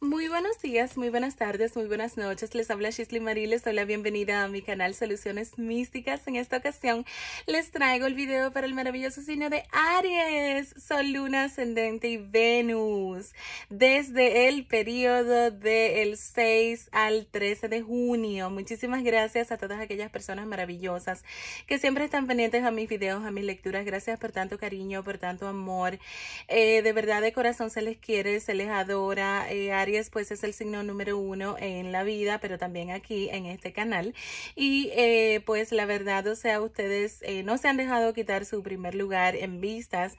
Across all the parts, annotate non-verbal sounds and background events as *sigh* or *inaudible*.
Muy buenos muy buenas tardes, muy buenas noches. Les habla Shisley Marie, les doy la bienvenida a mi canal Soluciones Místicas. En esta ocasión les traigo el video para el maravilloso signo de Aries, Sol, Luna, Ascendente y Venus, desde el periodo del 6 al 13 de junio. Muchísimas gracias a todas aquellas personas maravillosas que siempre están pendientes a mis videos, a mis lecturas. Gracias por tanto cariño, por tanto amor. Eh, de verdad, de corazón se les quiere, se les adora. Eh, Aries, pues es el signo número uno en la vida, pero también aquí en este canal. Y eh, pues la verdad, o sea, ustedes eh, no se han dejado quitar su primer lugar en vistas.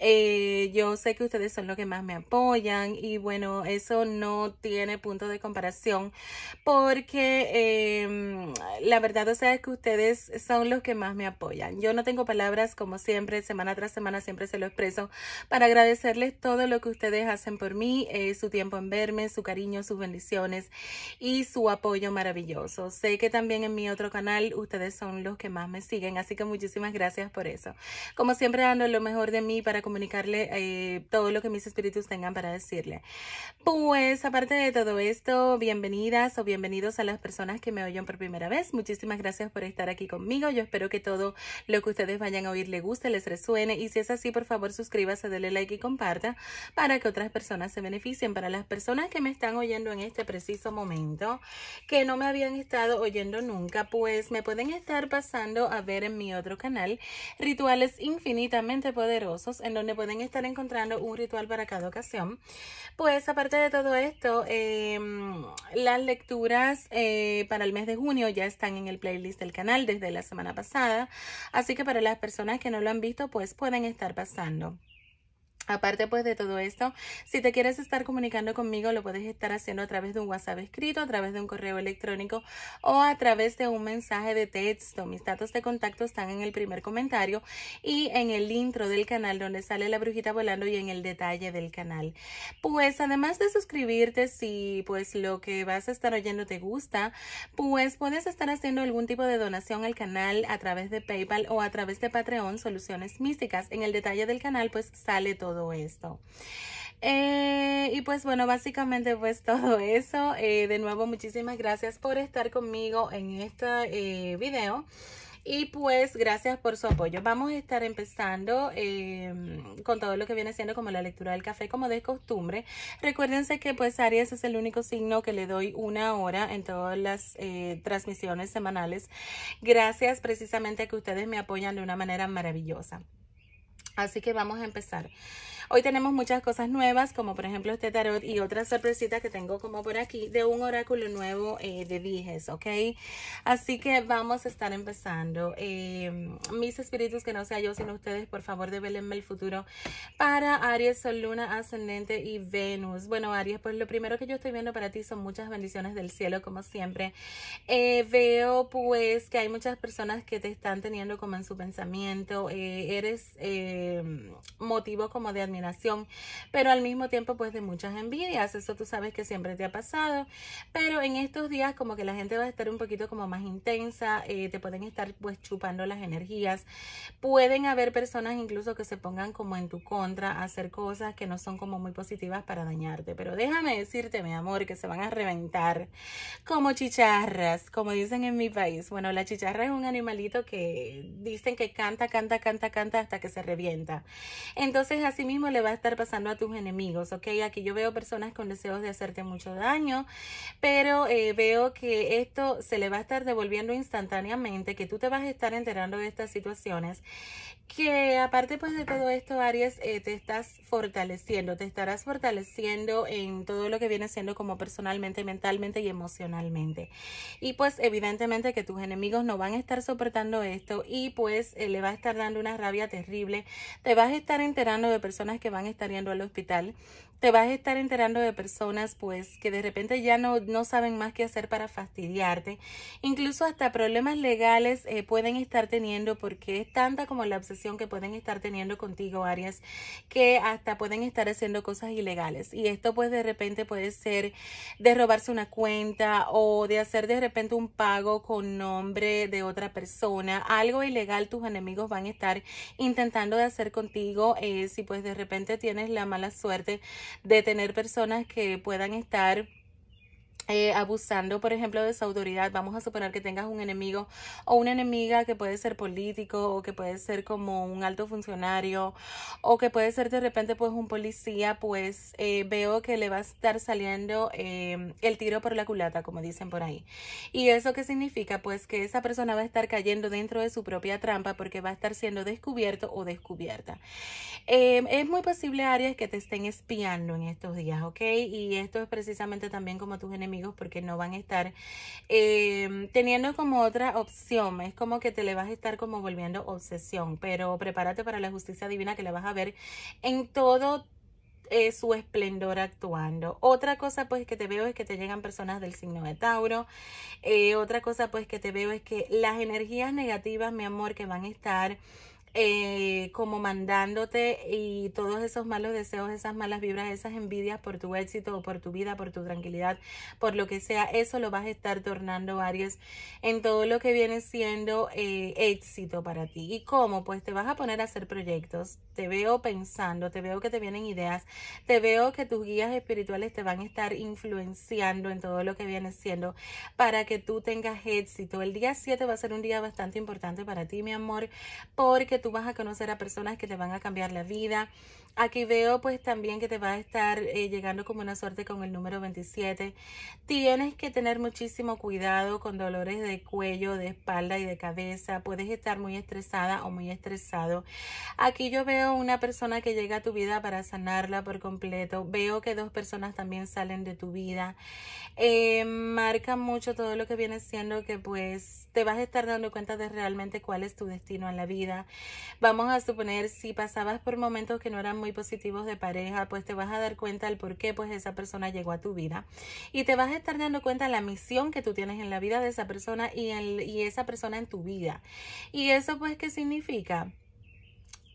Eh, yo sé que ustedes son los que más me apoyan y bueno, eso no tiene punto de comparación porque em, la verdad, o sea, es que ustedes son los que más me apoyan. Yo no tengo palabras, como siempre, semana tras semana siempre se lo expreso para agradecerles todo lo que ustedes hacen por mí, su tiempo en verme, su cariño, sus bendiciones y su apoyo maravilloso. Sé que también en mi otro canal ustedes son los que más me siguen, así que muchísimas gracias por eso. Como siempre, dando lo mejor de mí para comunicarle eh, todo lo que mis espíritus tengan para decirle. Pues aparte de todo esto, bienvenidas o bienvenidos a las personas que me oyen por primera vez. Muchísimas gracias por estar aquí conmigo. Yo espero que todo lo que ustedes vayan a oír les guste, les resuene. Y si es así, por favor, suscríbase, denle like y comparta para que otras personas se beneficien. Para las personas que me están oyendo, oyendo en este preciso momento, que no me habían estado oyendo nunca, pues me pueden estar pasando a ver en mi otro canal rituales infinitamente poderosos, en donde pueden estar encontrando un ritual para cada ocasión. Pues aparte de todo esto, em, las lecturas eh, para el mes de junio ya están en el playlist del canal desde la semana pasada, así que para las personas que no lo han visto, pues pueden estar pasando. Aparte pues de todo esto, si te quieres estar comunicando conmigo, lo puedes estar haciendo a través de un WhatsApp escrito, a través de un correo electrónico o a través de un mensaje de texto. Mis datos de contacto están en el primer comentario y en el intro del canal donde sale la brujita volando y en el detalle del canal. Pues además de suscribirte, si pues lo que vas a estar oyendo te gusta, pues puedes estar haciendo algún tipo de donación al canal a través de PayPal o a través de Patreon Soluciones Místicas. En el detalle del canal pues sale todo esto. Eh, y pues bueno, básicamente pues todo eso. Eh, de nuevo, muchísimas gracias por estar conmigo en este vídeo eh, video. Y pues gracias por su apoyo. Vamos a estar empezando con todo lo que viene siendo como la lectura del café, como de costumbre. Recuérdense que pues Aries es el único signo que le doy una hora en todas las transmisiones semanales. Gracias precisamente a que ustedes me apoyan de una manera maravillosa. Así que vamos a empezar. Hoy tenemos muchas cosas nuevas, como por ejemplo este tarot y otras sorpresitas que tengo como por aquí de un oráculo nuevo eh, de Dijes, ¿ok? Así que vamos a estar empezando. Em, mis espíritus, que no sea yo sino ustedes, por favor, develenme el futuro para Aries, Sol, Luna, Ascendente y Venus. Bueno, Aries, pues lo primero que yo estoy viendo para ti son muchas bendiciones del cielo, como siempre. Eh, veo pues que hay muchas personas que te están teniendo como en su pensamiento. Eh, eres em, motivo como de admiración pero al mismo tiempo pues de muchas envidias. Eso tú sabes que siempre te ha pasado, pero en estos días como que la gente va a estar un poquito como más intensa, eh, te pueden estar pues chupando las energías. Pueden haber personas incluso que se pongan como en tu contra hacer cosas que no son como muy positivas para dañarte, pero déjame decirte mi amor que se van a reventar como chicharras, como dicen en mi país. Bueno, la chicharra es un animalito que dicen que canta, canta, canta, canta hasta que se revienta. Entonces, así mismo le va a estar pasando a tus enemigos, ¿ok? Aquí yo veo personas con deseos de hacerte mucho daño, pero eh, veo que esto se le va a estar devolviendo instantáneamente, que tú te vas a estar enterando de estas situaciones, que aparte pues de todo esto, Aries, eh, te estás fortaleciendo, te estarás fortaleciendo en todo lo que viene siendo como personalmente, mentalmente y emocionalmente. Y pues evidentemente que tus enemigos no van a estar soportando esto y pues eh, le va a estar dando una rabia terrible, te vas a estar enterando de personas que van a estar yendo al hospital te vas a estar enterando de personas pues que de repente ya no, no saben más qué hacer para fastidiarte. Incluso hasta problemas legales eh, pueden estar teniendo porque es tanta como la obsesión que pueden estar teniendo contigo, Arias, que hasta pueden estar haciendo cosas ilegales. Y esto pues de repente puede ser de robarse una cuenta o de hacer de repente un pago con nombre de otra persona. Algo ilegal tus enemigos van a estar intentando de hacer contigo. Eh, si pues de repente tienes la mala suerte de tener personas que puedan estar eh, abusando, por ejemplo, de su autoridad. Vamos a suponer que tengas un enemigo o una enemiga que puede ser político o que puede ser como un alto funcionario o que puede ser de repente pues un policía, pues eh, veo que le va a estar saliendo em, el tiro por la culata, como dicen por ahí. ¿Y eso qué significa? Pues que esa persona va a estar cayendo dentro de su propia trampa porque va a estar siendo descubierto o descubierta. Em, es muy posible, Arias, que te estén espiando en estos días, ¿ok? Y esto es precisamente también como tus enemigos porque no van a estar eh, teniendo como otra opción. Es como que te le vas a estar como volviendo obsesión, pero prepárate para la justicia divina que la vas a ver en todo eh, su esplendor actuando. Otra cosa pues que te veo es que te llegan personas del signo de Tauro. Eh, otra cosa pues que te veo es que las energías negativas, mi amor, que van a estar eh, como mandándote y todos esos malos deseos, esas malas vibras, esas envidias por tu éxito o por tu vida, por tu tranquilidad, por lo que sea, eso lo vas a estar tornando, varios en todo lo que viene siendo eh, éxito para ti. ¿Y cómo? Pues te vas a poner a hacer proyectos, te veo pensando, te veo que te vienen ideas, te veo que tus guías espirituales te van a estar influenciando en todo lo que viene siendo para que tú tengas éxito. El día 7 va a ser un día bastante importante para ti, mi amor, porque tú vas a conocer a personas que te van a cambiar la vida, Aquí veo pues también que te va a estar eh, llegando como una suerte con el número 27. Tienes que tener muchísimo cuidado con dolores de cuello, de espalda y de cabeza. Puedes estar muy estresada o muy estresado. Aquí yo veo una persona que llega a tu vida para sanarla por completo. Veo que dos personas también salen de tu vida. Eh, marca mucho todo lo que viene siendo que pues te vas a estar dando cuenta de realmente cuál es tu destino en la vida. Vamos a suponer si pasabas por momentos que no eran muy positivos de pareja, pues te vas a dar cuenta del por qué pues esa persona llegó a tu vida y te vas a estar dando cuenta de la misión que tú tienes en la vida de esa persona y, y esa persona en tu vida. ¿Y eso pues qué significa?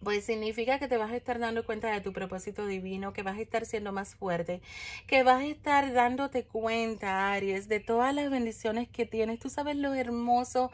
Pues significa que te vas a estar dando cuenta de tu propósito divino, que vas a estar siendo más fuerte, que vas a estar dándote cuenta, Aries, de todas las bendiciones que tienes. Tú sabes lo hermoso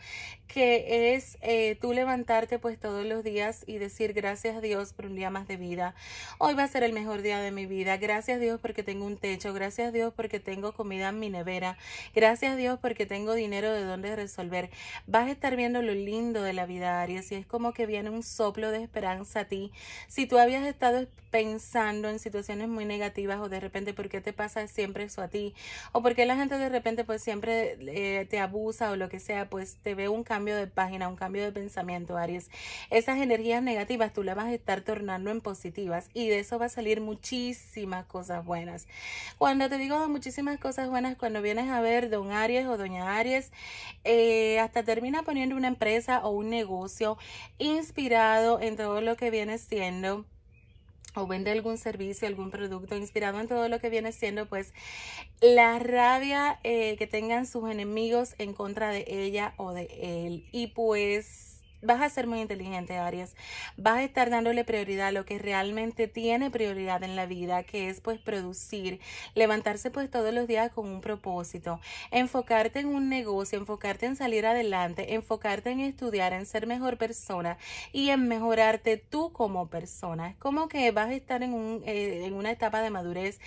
que es eh, tú levantarte pues todos los días y decir gracias a Dios por un día más de vida. Hoy va a ser el mejor día de mi vida. Gracias a Dios porque tengo un techo. Gracias a Dios porque tengo comida en mi nevera. Gracias a Dios porque tengo dinero de donde resolver. Vas a estar viendo lo lindo de la vida, Aries, y es como que viene un soplo de esperanza a ti. Si tú habías estado pensando en situaciones muy negativas o de repente por qué te pasa siempre eso a ti o porque la gente de repente pues siempre eh, te abusa o lo que sea, pues te ve un cambio de página, un cambio de pensamiento, Aries. Esas energías negativas tú las vas a estar tornando en positivas y de eso va a salir muchísimas cosas buenas. Cuando te digo muchísimas cosas buenas, cuando vienes a ver don Aries o doña Aries, eh, hasta termina poniendo una empresa o un negocio inspirado en todo lo que viene siendo o vende algún servicio, algún producto inspirado en todo lo que viene siendo, pues la rabia eh, que tengan sus enemigos en contra de ella o de él. Y pues vas a ser muy inteligente, Aries. Vas a estar dándole prioridad a lo que realmente tiene prioridad en la vida, que es pues producir, levantarse pues todos los días con un propósito, enfocarte en un negocio, enfocarte en salir adelante, enfocarte en estudiar, en ser mejor persona y en mejorarte tú como persona. Es como que vas a estar en, un, eh, en una etapa de madurez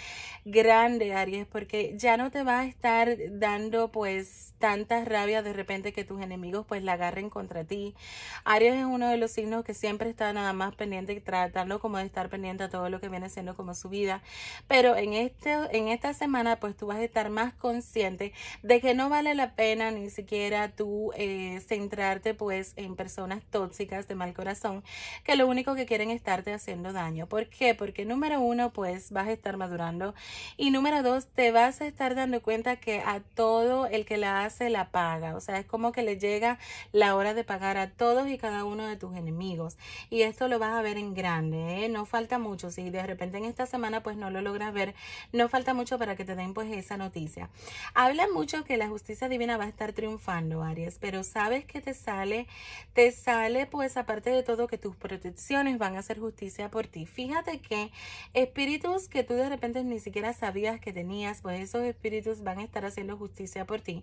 grande, Aries, porque ya no te va a estar dando pues tantas rabias de repente que tus enemigos pues la agarren contra ti Aries es uno de los signos que siempre está nada más pendiente, tratando como de estar pendiente a todo lo que viene siendo como su vida. Pero en, este, en esta semana, pues tú vas a estar más consciente de que no vale la pena ni siquiera tú eh, centrarte pues en personas tóxicas de mal corazón, que lo único que quieren es estarte haciendo daño. ¿Por qué? Porque número uno, pues vas a estar madurando. Y número dos, te vas a estar dando cuenta que a todo el que la hace la paga. O sea, es como que le llega la hora de pagar a todo y cada uno de tus enemigos. Y esto lo vas a ver en grande, ¿eh? no falta mucho. Si de repente en esta semana pues no lo logras ver, no falta mucho para que te den pues esa noticia. Habla mucho que la justicia divina va a estar triunfando, Aries, pero sabes que te sale, te sale pues aparte de todo que tus protecciones van a hacer justicia por ti. Fíjate que espíritus que tú de repente ni siquiera sabías que tenías, pues esos espíritus van a estar haciendo justicia por ti.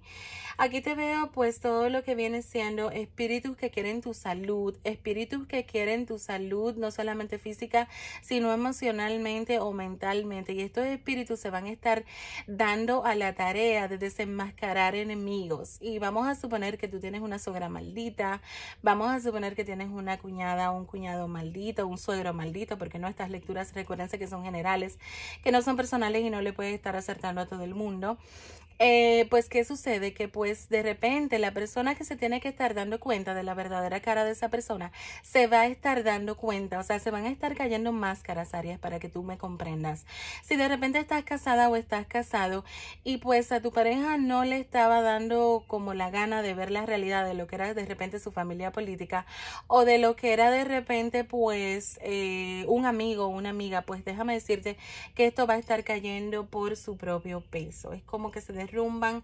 Aquí te veo pues todo lo que viene siendo espíritus que quieren tu salud, espíritus que quieren tu salud, no solamente física, sino emocionalmente o mentalmente. Y estos espíritus se van a estar dando a la tarea de desenmascarar enemigos. Y vamos a suponer que tú tienes una sogra maldita, vamos a suponer que tienes una cuñada, un cuñado maldito, un suegro maldito, porque no estas lecturas, recuerdense que son generales, que no son personales y no le puedes estar acertando a todo el mundo. Eh, pues, ¿qué sucede? Que pues de repente la persona que se tiene que estar dando cuenta de la verdadera cara de esa persona se va a estar dando cuenta, o sea, se van a estar cayendo máscaras, Arias, para que tú me comprendas. Si de repente estás casada o estás casado y pues a tu pareja no le estaba dando como la gana de ver la realidad de lo que era de repente su familia política o de lo que era de repente pues eh, un amigo o una amiga, pues déjame decirte que esto va a estar cayendo por su propio peso. Es como que se rumban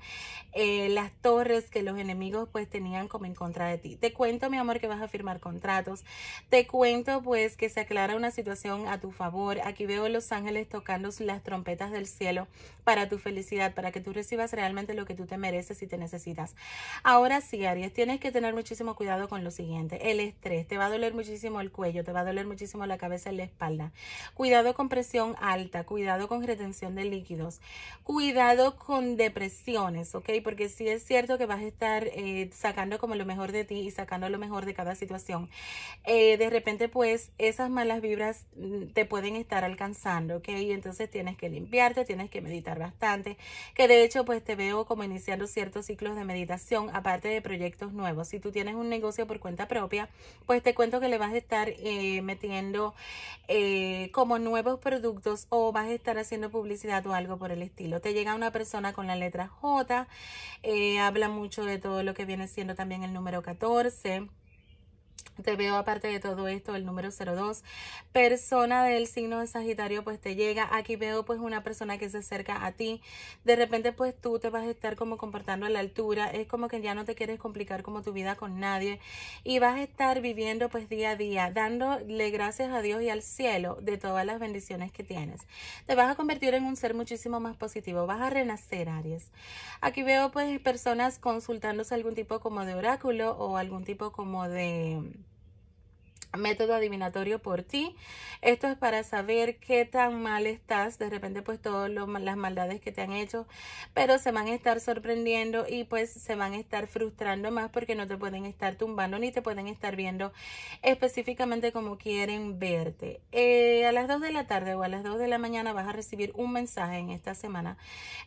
eh, las torres que los enemigos pues tenían como en contra de ti. Te cuento, mi amor, que vas a firmar contratos. Te cuento pues que se aclara una situación a tu favor. Aquí veo los ángeles tocando las trompetas del cielo para tu felicidad, para que tú recibas realmente lo que tú te mereces y te necesitas. Ahora sí, Aries, tienes que tener muchísimo cuidado con lo siguiente. El estrés, te va a doler muchísimo el cuello, te va a doler muchísimo la cabeza y la espalda. Cuidado con presión alta, cuidado con retención de líquidos, cuidado con presiones, ¿ok? Porque si es cierto que vas a estar eh, sacando como lo mejor de ti y sacando lo mejor de cada situación. Eh, de repente, pues, esas malas vibras mm, te pueden estar alcanzando, ¿ok? Entonces tienes que limpiarte, tienes que meditar bastante, que de hecho, pues, te veo como iniciando ciertos ciclos de meditación, aparte de proyectos nuevos. Si tú tienes un negocio por cuenta propia, pues te cuento que le vas a estar eh, metiendo como nuevos productos o vas a estar haciendo publicidad o algo por el estilo. Te llega una persona con la letra J. Eh, habla mucho de todo lo que viene siendo también el número 14 te veo aparte de todo esto, el número 02, persona del signo de Sagitario, pues te llega, aquí veo pues una persona que se acerca a ti, de repente pues tú te vas a estar como comportando a la altura, es como que ya no te quieres complicar como tu vida con nadie y vas a estar viviendo pues día a día, dándole gracias a Dios y al cielo de todas las bendiciones que tienes. Te vas a convertir en un ser muchísimo más positivo, vas a renacer Aries. Aquí veo pues personas consultándose algún tipo como de oráculo o algún tipo como de método adivinatorio por ti. Esto es para saber qué tan mal estás. De repente, pues todas las maldades que te han hecho, pero se van a estar sorprendiendo y pues se van a estar frustrando más porque no te pueden estar tumbando ni te pueden estar viendo específicamente como quieren verte. Eh, a las 2 de la tarde o a las 2 de la mañana vas a recibir un mensaje en esta semana,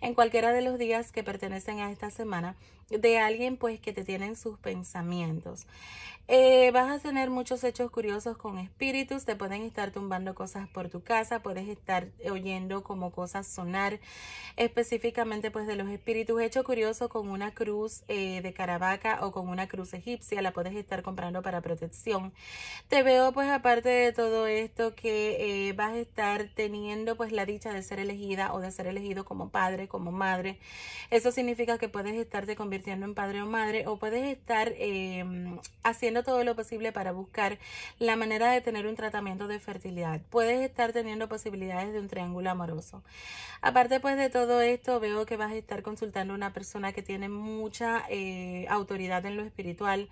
en cualquiera de los días que pertenecen a esta semana, de alguien pues que te tienen sus pensamientos. Eh, vas a tener muchos hechos curiosos con espíritus, te pueden estar tumbando cosas por tu casa, puedes estar oyendo como cosas sonar específicamente pues de los espíritus. Hecho curioso con una cruz eh, de Caravaca o con una cruz egipcia, la puedes estar comprando para protección. Te veo pues aparte de todo esto que eh, vas a estar teniendo pues la dicha de ser elegida o de ser elegido como padre, como madre. Eso significa que puedes estarte convirtiendo en padre o madre o puedes estar em, haciendo todo lo posible para buscar la manera de tener un tratamiento de fertilidad. Puedes estar teniendo posibilidades de un triángulo amoroso. Aparte pues de todo esto, veo que vas a estar consultando a una persona que tiene mucha eh, autoridad en lo espiritual.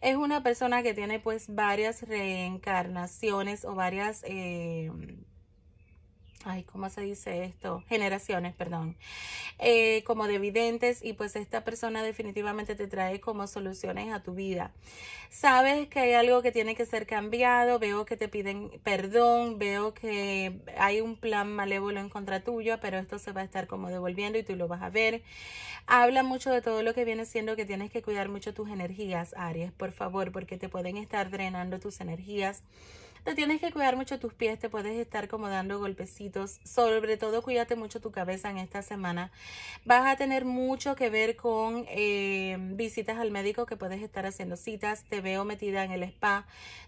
Es una persona que tiene pues varias reencarnaciones o varias... Eh, ay, ¿cómo se dice esto? Generaciones, perdón, eh, como de videntes y pues esta persona definitivamente te trae como soluciones a tu vida. Sabes que hay algo que tiene que ser cambiado, veo que te piden perdón, veo que hay un plan malévolo en contra tuyo, pero esto se va a estar como devolviendo y tú lo vas a ver. Habla mucho de todo lo que viene siendo que tienes que cuidar mucho tus energías, Aries, por favor, porque te pueden estar drenando tus energías. Te tienes que cuidar mucho tus pies, te puedes estar como dando golpecitos. Sobre todo, cuídate mucho tu cabeza en esta semana. Vas a tener mucho que ver con eh, visitas al médico que puedes estar haciendo citas. Te veo metida en el spa.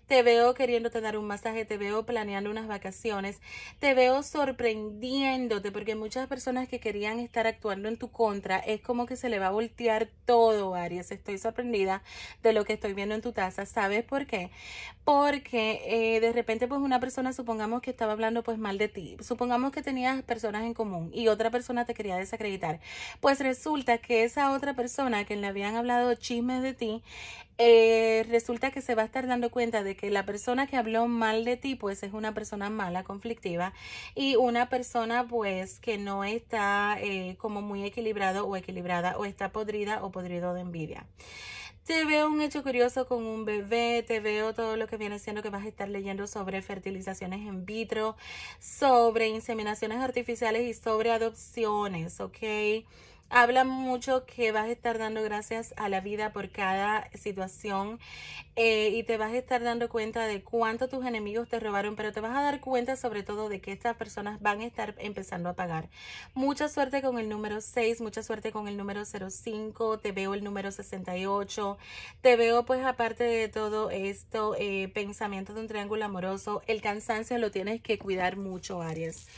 Te veo queriéndote dar un masaje. Te veo planeando unas vacaciones. Te veo sorprendiéndote porque muchas personas que querían estar actuando en tu contra es como que se le va a voltear todo, Aries. Estoy sorprendida de lo que estoy viendo en tu taza. ¿Sabes por qué? Porque... Eh, de repente pues una persona, supongamos que estaba hablando pues mal de ti, supongamos que tenías personas en común y otra persona te quería desacreditar, pues resulta que esa otra persona que le habían hablado chismes de ti, eh, resulta que se va a estar dando cuenta de que la persona que habló mal de ti pues es una persona mala, conflictiva y una persona pues que no está eh, como muy equilibrado o equilibrada o está podrida o podrido de envidia. Te veo un hecho curioso con un bebé, te veo todo lo que viene siendo que vas a estar leyendo sobre fertilizaciones en vitro, sobre inseminaciones artificiales y sobre adopciones, ¿ok? habla mucho que vas a estar dando gracias a la vida por cada situación eh, y te vas a estar dando cuenta de cuánto tus enemigos te robaron, pero te vas a dar cuenta sobre todo de que estas personas van a estar empezando a pagar. Mucha suerte con el número 6, mucha suerte con el número 05, te veo el número 68, te veo pues aparte de todo esto, eh, pensamiento de un triángulo amoroso, el cansancio lo tienes que cuidar mucho, Aries,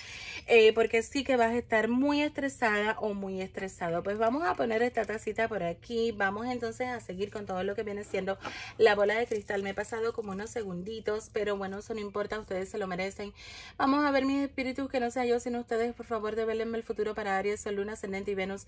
eh, porque sí que vas a estar muy estresada o muy estresada pues vamos a poner esta tacita por aquí. Vamos entonces a seguir con todo lo que viene siendo la bola de cristal. Me he pasado como unos segunditos, pero bueno, eso no importa, ustedes se lo merecen. Vamos a ver mis espíritus, que no sea yo sino ustedes, por favor, develenme el futuro para Aries, Sol, Luna, Ascendente y Venus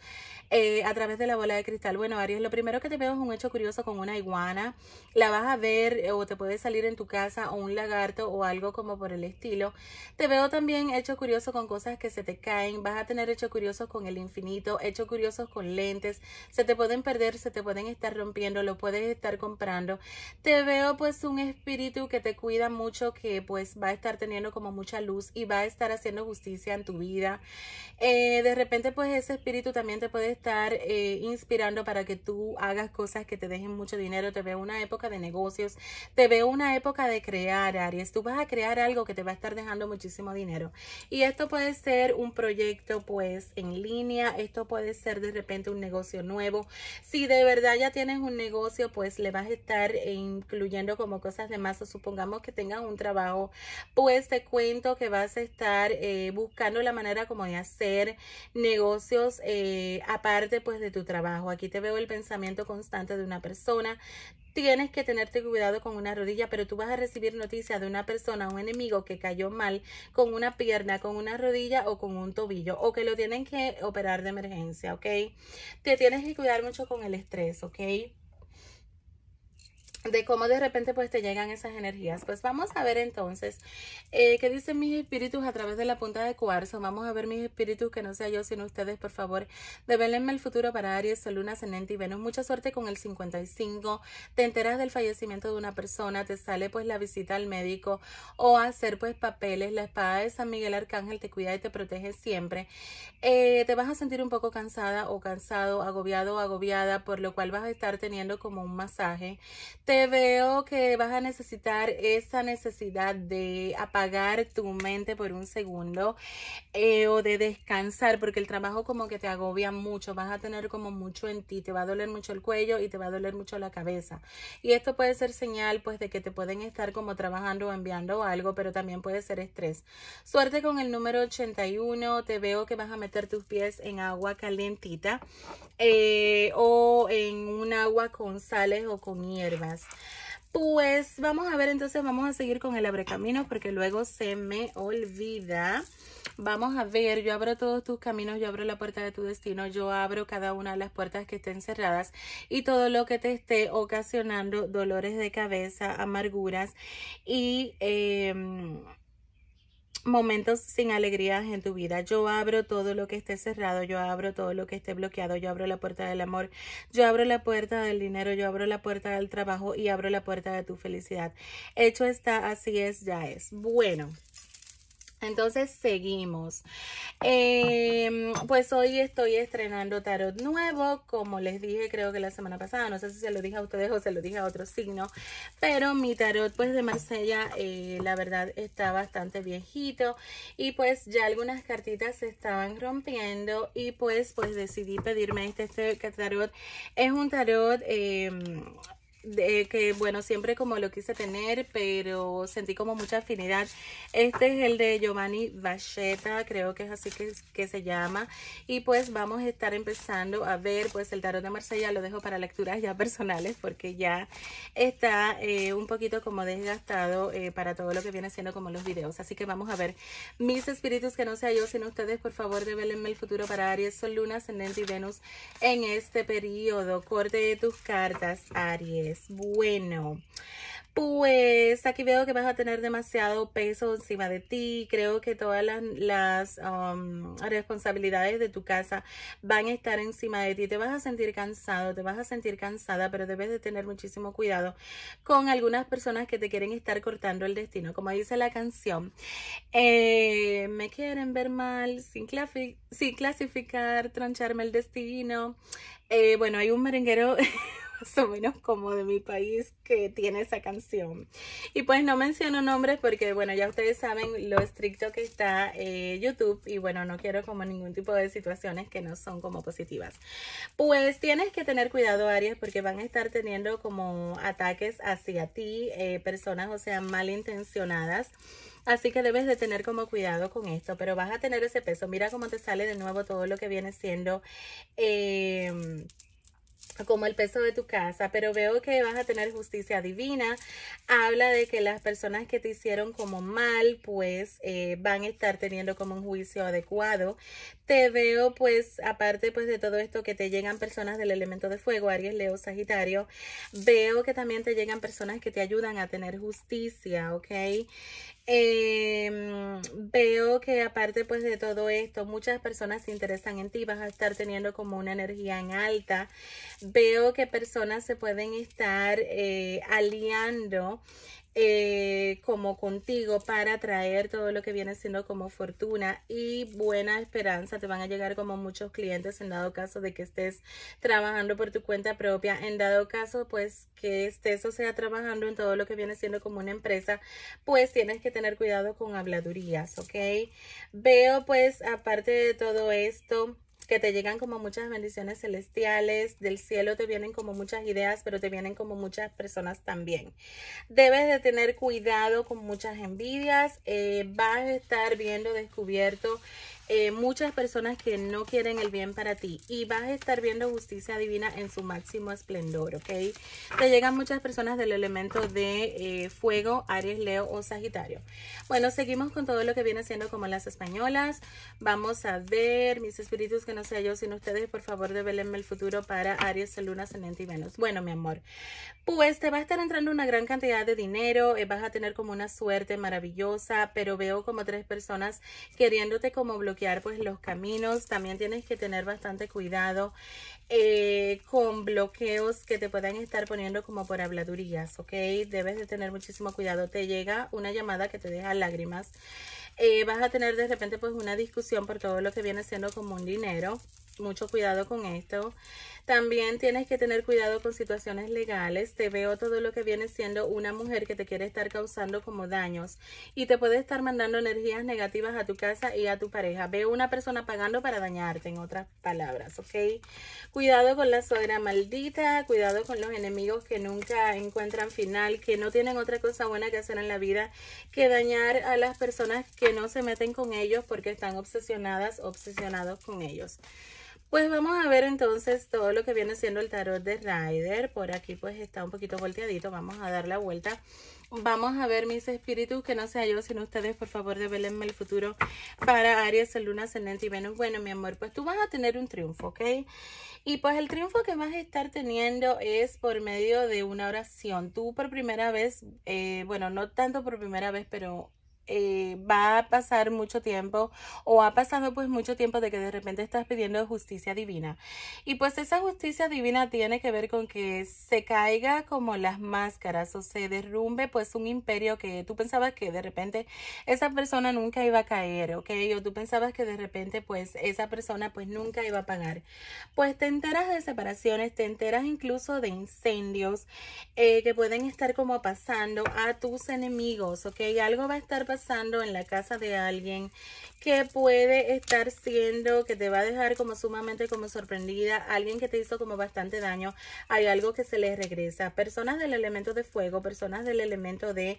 eh, a través de la bola de cristal. Bueno, Aries, lo primero que te veo es un hecho curioso con una iguana. La vas a ver eh, o te puede salir en tu casa o un lagarto o algo como por el estilo. Te veo también hecho curioso con cosas que se te caen. Vas a tener hecho curioso con el infinito, hecho curiosos con lentes, se te pueden perder, se te pueden estar rompiendo, lo puedes estar comprando. Te veo pues un espíritu que te cuida mucho, que pues va a estar teniendo como mucha luz y va a estar haciendo justicia en tu vida. Eh, de repente pues ese espíritu también te puede estar eh, inspirando para que tú hagas cosas que te dejen mucho dinero. Te veo una época de negocios, te veo una época de crear, Aries. Tú vas a crear algo que te va a estar dejando muchísimo dinero. Y esto puede ser un proyecto pues en línea, esto puede ser de repente un negocio nuevo. Si de verdad ya tienes un negocio, pues le vas a estar eh, incluyendo como cosas de o Supongamos que tengas un trabajo, pues te cuento que vas a estar eh, buscando la manera como de hacer negocios eh, aparte pues de tu trabajo. Aquí te veo el pensamiento constante de una persona Tienes que tenerte cuidado con una rodilla, pero tú vas a recibir noticias de una persona, un enemigo que cayó mal con una pierna, con una rodilla o con un tobillo, o que lo tienen que operar de emergencia, ¿ok? Te tienes que cuidar mucho con el estrés, ¿ok? de cómo de repente pues te llegan esas energías. Pues vamos a ver entonces eh, qué dicen mis espíritus a través de la punta de cuarzo. Vamos a ver mis espíritus, que no sea yo sino ustedes, por favor. Develenme el futuro para Aries, Sol, Luna, Ascendente y Venus. Mucha suerte con el 55. Te enteras del fallecimiento de una persona, te sale pues la visita al médico o hacer pues papeles. La espada de San Miguel Arcángel te cuida y te protege siempre. Eh, te vas a sentir un poco cansada o cansado, agobiado o agobiada, por lo cual vas a estar teniendo como un masaje te veo que vas a necesitar esa necesidad de apagar tu mente por un segundo eh, o de descansar porque el trabajo como que te agobia mucho, vas a tener como mucho en ti, te va a doler mucho el cuello y te va a doler mucho la cabeza. Y esto puede ser señal pues de que te pueden estar como trabajando o enviando algo, pero también puede ser estrés. Suerte con el número 81, te veo que vas a meter tus pies en agua calientita eh, o en un agua con sales o con hierbas. Pues vamos a ver, entonces vamos a seguir con el abre camino porque luego se me olvida. Vamos a ver, yo abro todos tus caminos, yo abro la puerta de tu destino, yo abro cada una de las puertas que estén cerradas y todo lo que te esté ocasionando dolores de cabeza, amarguras y... Em, momentos sin alegrías en tu vida. Yo abro todo lo que esté cerrado, yo abro todo lo que esté bloqueado, yo abro la puerta del amor, yo abro la puerta del dinero, yo abro la puerta del trabajo y abro la puerta de tu felicidad. Hecho está, así es, ya es. Bueno. Entonces seguimos. Em, pues hoy estoy estrenando tarot nuevo. Como les dije, creo que la semana pasada, no sé si se lo dije a ustedes o se lo dije a otro signo, pero mi tarot pues de Marsella, eh, la verdad está bastante viejito y pues ya algunas cartitas se estaban rompiendo y pues pues decidí pedirme este, este tarot. Es un tarot... Em, que bueno, siempre como lo quise tener, pero sentí como mucha afinidad. Este es el de Giovanni Bacheta, creo que es así que, que se llama. Y pues vamos a estar empezando a ver, pues el tarot de Marsella lo dejo para lecturas ya personales porque ya está eh, un poquito como desgastado eh, para todo lo que viene siendo como los videos. Así que vamos a ver mis espíritus, que no sea yo, sino ustedes, por favor, develenme el futuro para Aries, Sol, Luna, Ascendente y Venus en este periodo. Corte de tus cartas, Aries. Bueno, pues aquí veo que vas a tener demasiado peso encima de ti. Creo que todas las, um, responsabilidades de tu casa van a estar encima de ti. Te vas a sentir cansado, te vas a sentir cansada, pero debes de tener muchísimo cuidado con algunas personas que te quieren estar cortando el destino. Como dice la canción, eh, me quieren ver mal sin, clasificar, trancharme el destino. Eh, bueno, hay un merenguero *laughs* más o menos como de mi país que tiene esa canción. Y pues no menciono nombres porque, bueno, ya ustedes saben lo estricto que está eh, YouTube y, bueno, no quiero como ningún tipo de situaciones que no son como positivas. Pues tienes que tener cuidado, Aries, porque van a estar teniendo como ataques hacia ti, eh, personas, o sea, malintencionadas. Así que debes de tener como cuidado con esto, pero vas a tener ese peso. Mira cómo te sale de nuevo todo lo que viene siendo... Em, como el peso de tu casa, pero veo que vas a tener justicia divina. Habla de que las personas que te hicieron como mal, pues eh, van a estar teniendo como un juicio adecuado te veo pues aparte pues de todo esto que te llegan personas del elemento de fuego, Aries, Leo, Sagitario, veo que también te llegan personas que te ayudan a tener justicia, ¿ok? Em, veo que aparte pues de todo esto, muchas personas se interesan en ti, vas a estar teniendo como una energía en alta. Veo que personas se pueden estar eh, aliando eh, como contigo para traer todo lo que viene siendo como fortuna y buena esperanza. Te van a llegar como muchos clientes en dado caso de que estés trabajando por tu cuenta propia. En dado caso, pues que estés o sea trabajando en todo lo que viene siendo como una empresa, pues tienes que tener cuidado con habladurías, ¿ok? Veo pues aparte de todo esto que te llegan como muchas bendiciones celestiales, del cielo te vienen como muchas ideas, pero te vienen como muchas personas también. Debes de tener cuidado con muchas envidias, eh, vas a estar viendo descubierto eh, muchas personas que no quieren el bien para ti y vas a estar viendo justicia divina en su máximo esplendor, ¿ok? Te llegan muchas personas del elemento de eh, fuego, Aries, Leo o Sagitario. Bueno, seguimos con todo lo que viene siendo como las españolas. Vamos a ver, mis espíritus, que no sea yo sino ustedes, por favor, develenme el futuro para Aries, Luna, Ascendente y Venus. Bueno, mi amor, pues te va a estar entrando una gran cantidad de dinero, eh, vas a tener como una suerte maravillosa, pero veo como tres personas queriéndote como bloquear pues los caminos. También tienes que tener bastante cuidado eh, con bloqueos que te puedan estar poniendo como por habladurías, ¿ok? Debes de tener muchísimo cuidado. Te llega una llamada que te deja lágrimas. Eh, vas a tener de repente pues una discusión por todo lo que viene siendo como un dinero mucho cuidado con esto. También tienes que tener cuidado con situaciones legales. Te veo todo lo que viene siendo una mujer que te quiere estar causando como daños y te puede estar mandando energías negativas a tu casa y a tu pareja. Veo una persona pagando para dañarte, en otras palabras, ¿ok? Cuidado con la suegra maldita, cuidado con los enemigos que nunca encuentran final, que no tienen otra cosa buena que hacer en la vida que dañar a las personas que no se meten con ellos porque están obsesionadas, obsesionados con ellos. Pues vamos a ver entonces todo lo que viene siendo el tarot de Ryder. Por aquí pues está un poquito volteadito. Vamos a dar la vuelta. Vamos a ver mis espíritus, que no sea yo, sino ustedes, por favor, develenme el futuro para Aries, el Luna, Ascendente y Venus. Bueno, mi amor, pues tú vas a tener un triunfo, ¿ok? Y pues el triunfo que vas a estar teniendo es por medio de una oración. Tú por primera vez, eh, bueno, no tanto por primera vez, pero eh, va a pasar mucho tiempo o ha pasado pues mucho tiempo de que de repente estás pidiendo justicia divina. Y pues esa justicia divina tiene que ver con que se caiga como las máscaras o se derrumbe pues un imperio que tú pensabas que de repente esa persona nunca iba a caer, ¿ok? O tú pensabas que de repente pues esa persona pues nunca iba a pagar. Pues te enteras de separaciones, te enteras incluso de incendios eh, que pueden estar como pasando a tus enemigos, ¿ok? Algo va a estar pasando en la casa de alguien que puede estar siendo, que te va a dejar como sumamente como sorprendida, alguien que te hizo como bastante daño, hay algo que se les regresa. Personas del elemento de fuego, personas del elemento de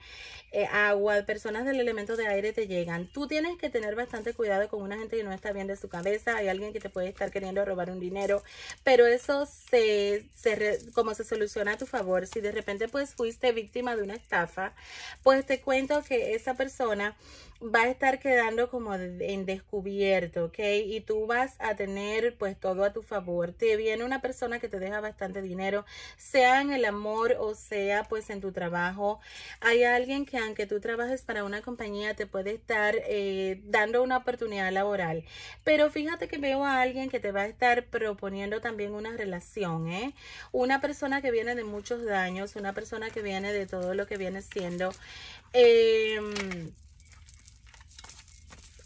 eh, agua, personas del elemento de aire te llegan. Tú tienes que tener bastante cuidado con una gente que no está bien de su cabeza, hay alguien que te puede estar queriendo robar un dinero, pero eso se, como se soluciona a tu favor. Si de repente pues fuiste víctima de una estafa, pues te cuento que esa persona persona va a estar quedando como en descubierto, ¿ok? Y tú vas a tener pues todo a tu favor. Te viene una persona que te deja bastante dinero, sea en el amor o sea pues en tu trabajo. Hay alguien que aunque tú trabajes para una compañía te puede estar eh, dando una oportunidad laboral. Pero fíjate que veo a alguien que te va a estar proponiendo también una relación, ¿eh? Una persona que viene de muchos daños, una persona que viene de todo lo que viene siendo. Eh,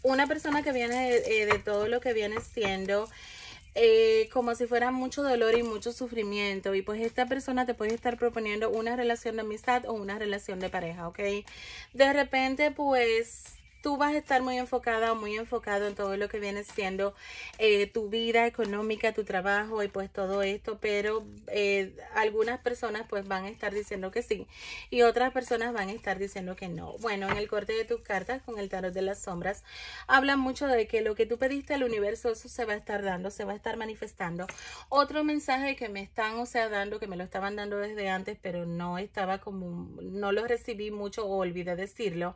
una persona que viene eh, de, todo lo que viene siendo eh, como si fuera mucho dolor y mucho sufrimiento. Y pues esta persona te puede estar proponiendo una relación de amistad o una relación de pareja, ¿ok? De repente, pues tú vas a estar muy enfocada o muy enfocado en todo lo que viene siendo eh, tu vida económica, tu trabajo y pues todo esto, pero eh, algunas personas pues van a estar diciendo que sí y otras personas van a estar diciendo que no. Bueno, en el corte de tus cartas con el tarot de las sombras habla mucho de que lo que tú pediste al universo eso se va a estar dando, se va a estar manifestando. Otro mensaje que me están, o sea, dando, que me lo estaban dando desde antes, pero no estaba como, no lo recibí mucho o olvidé decirlo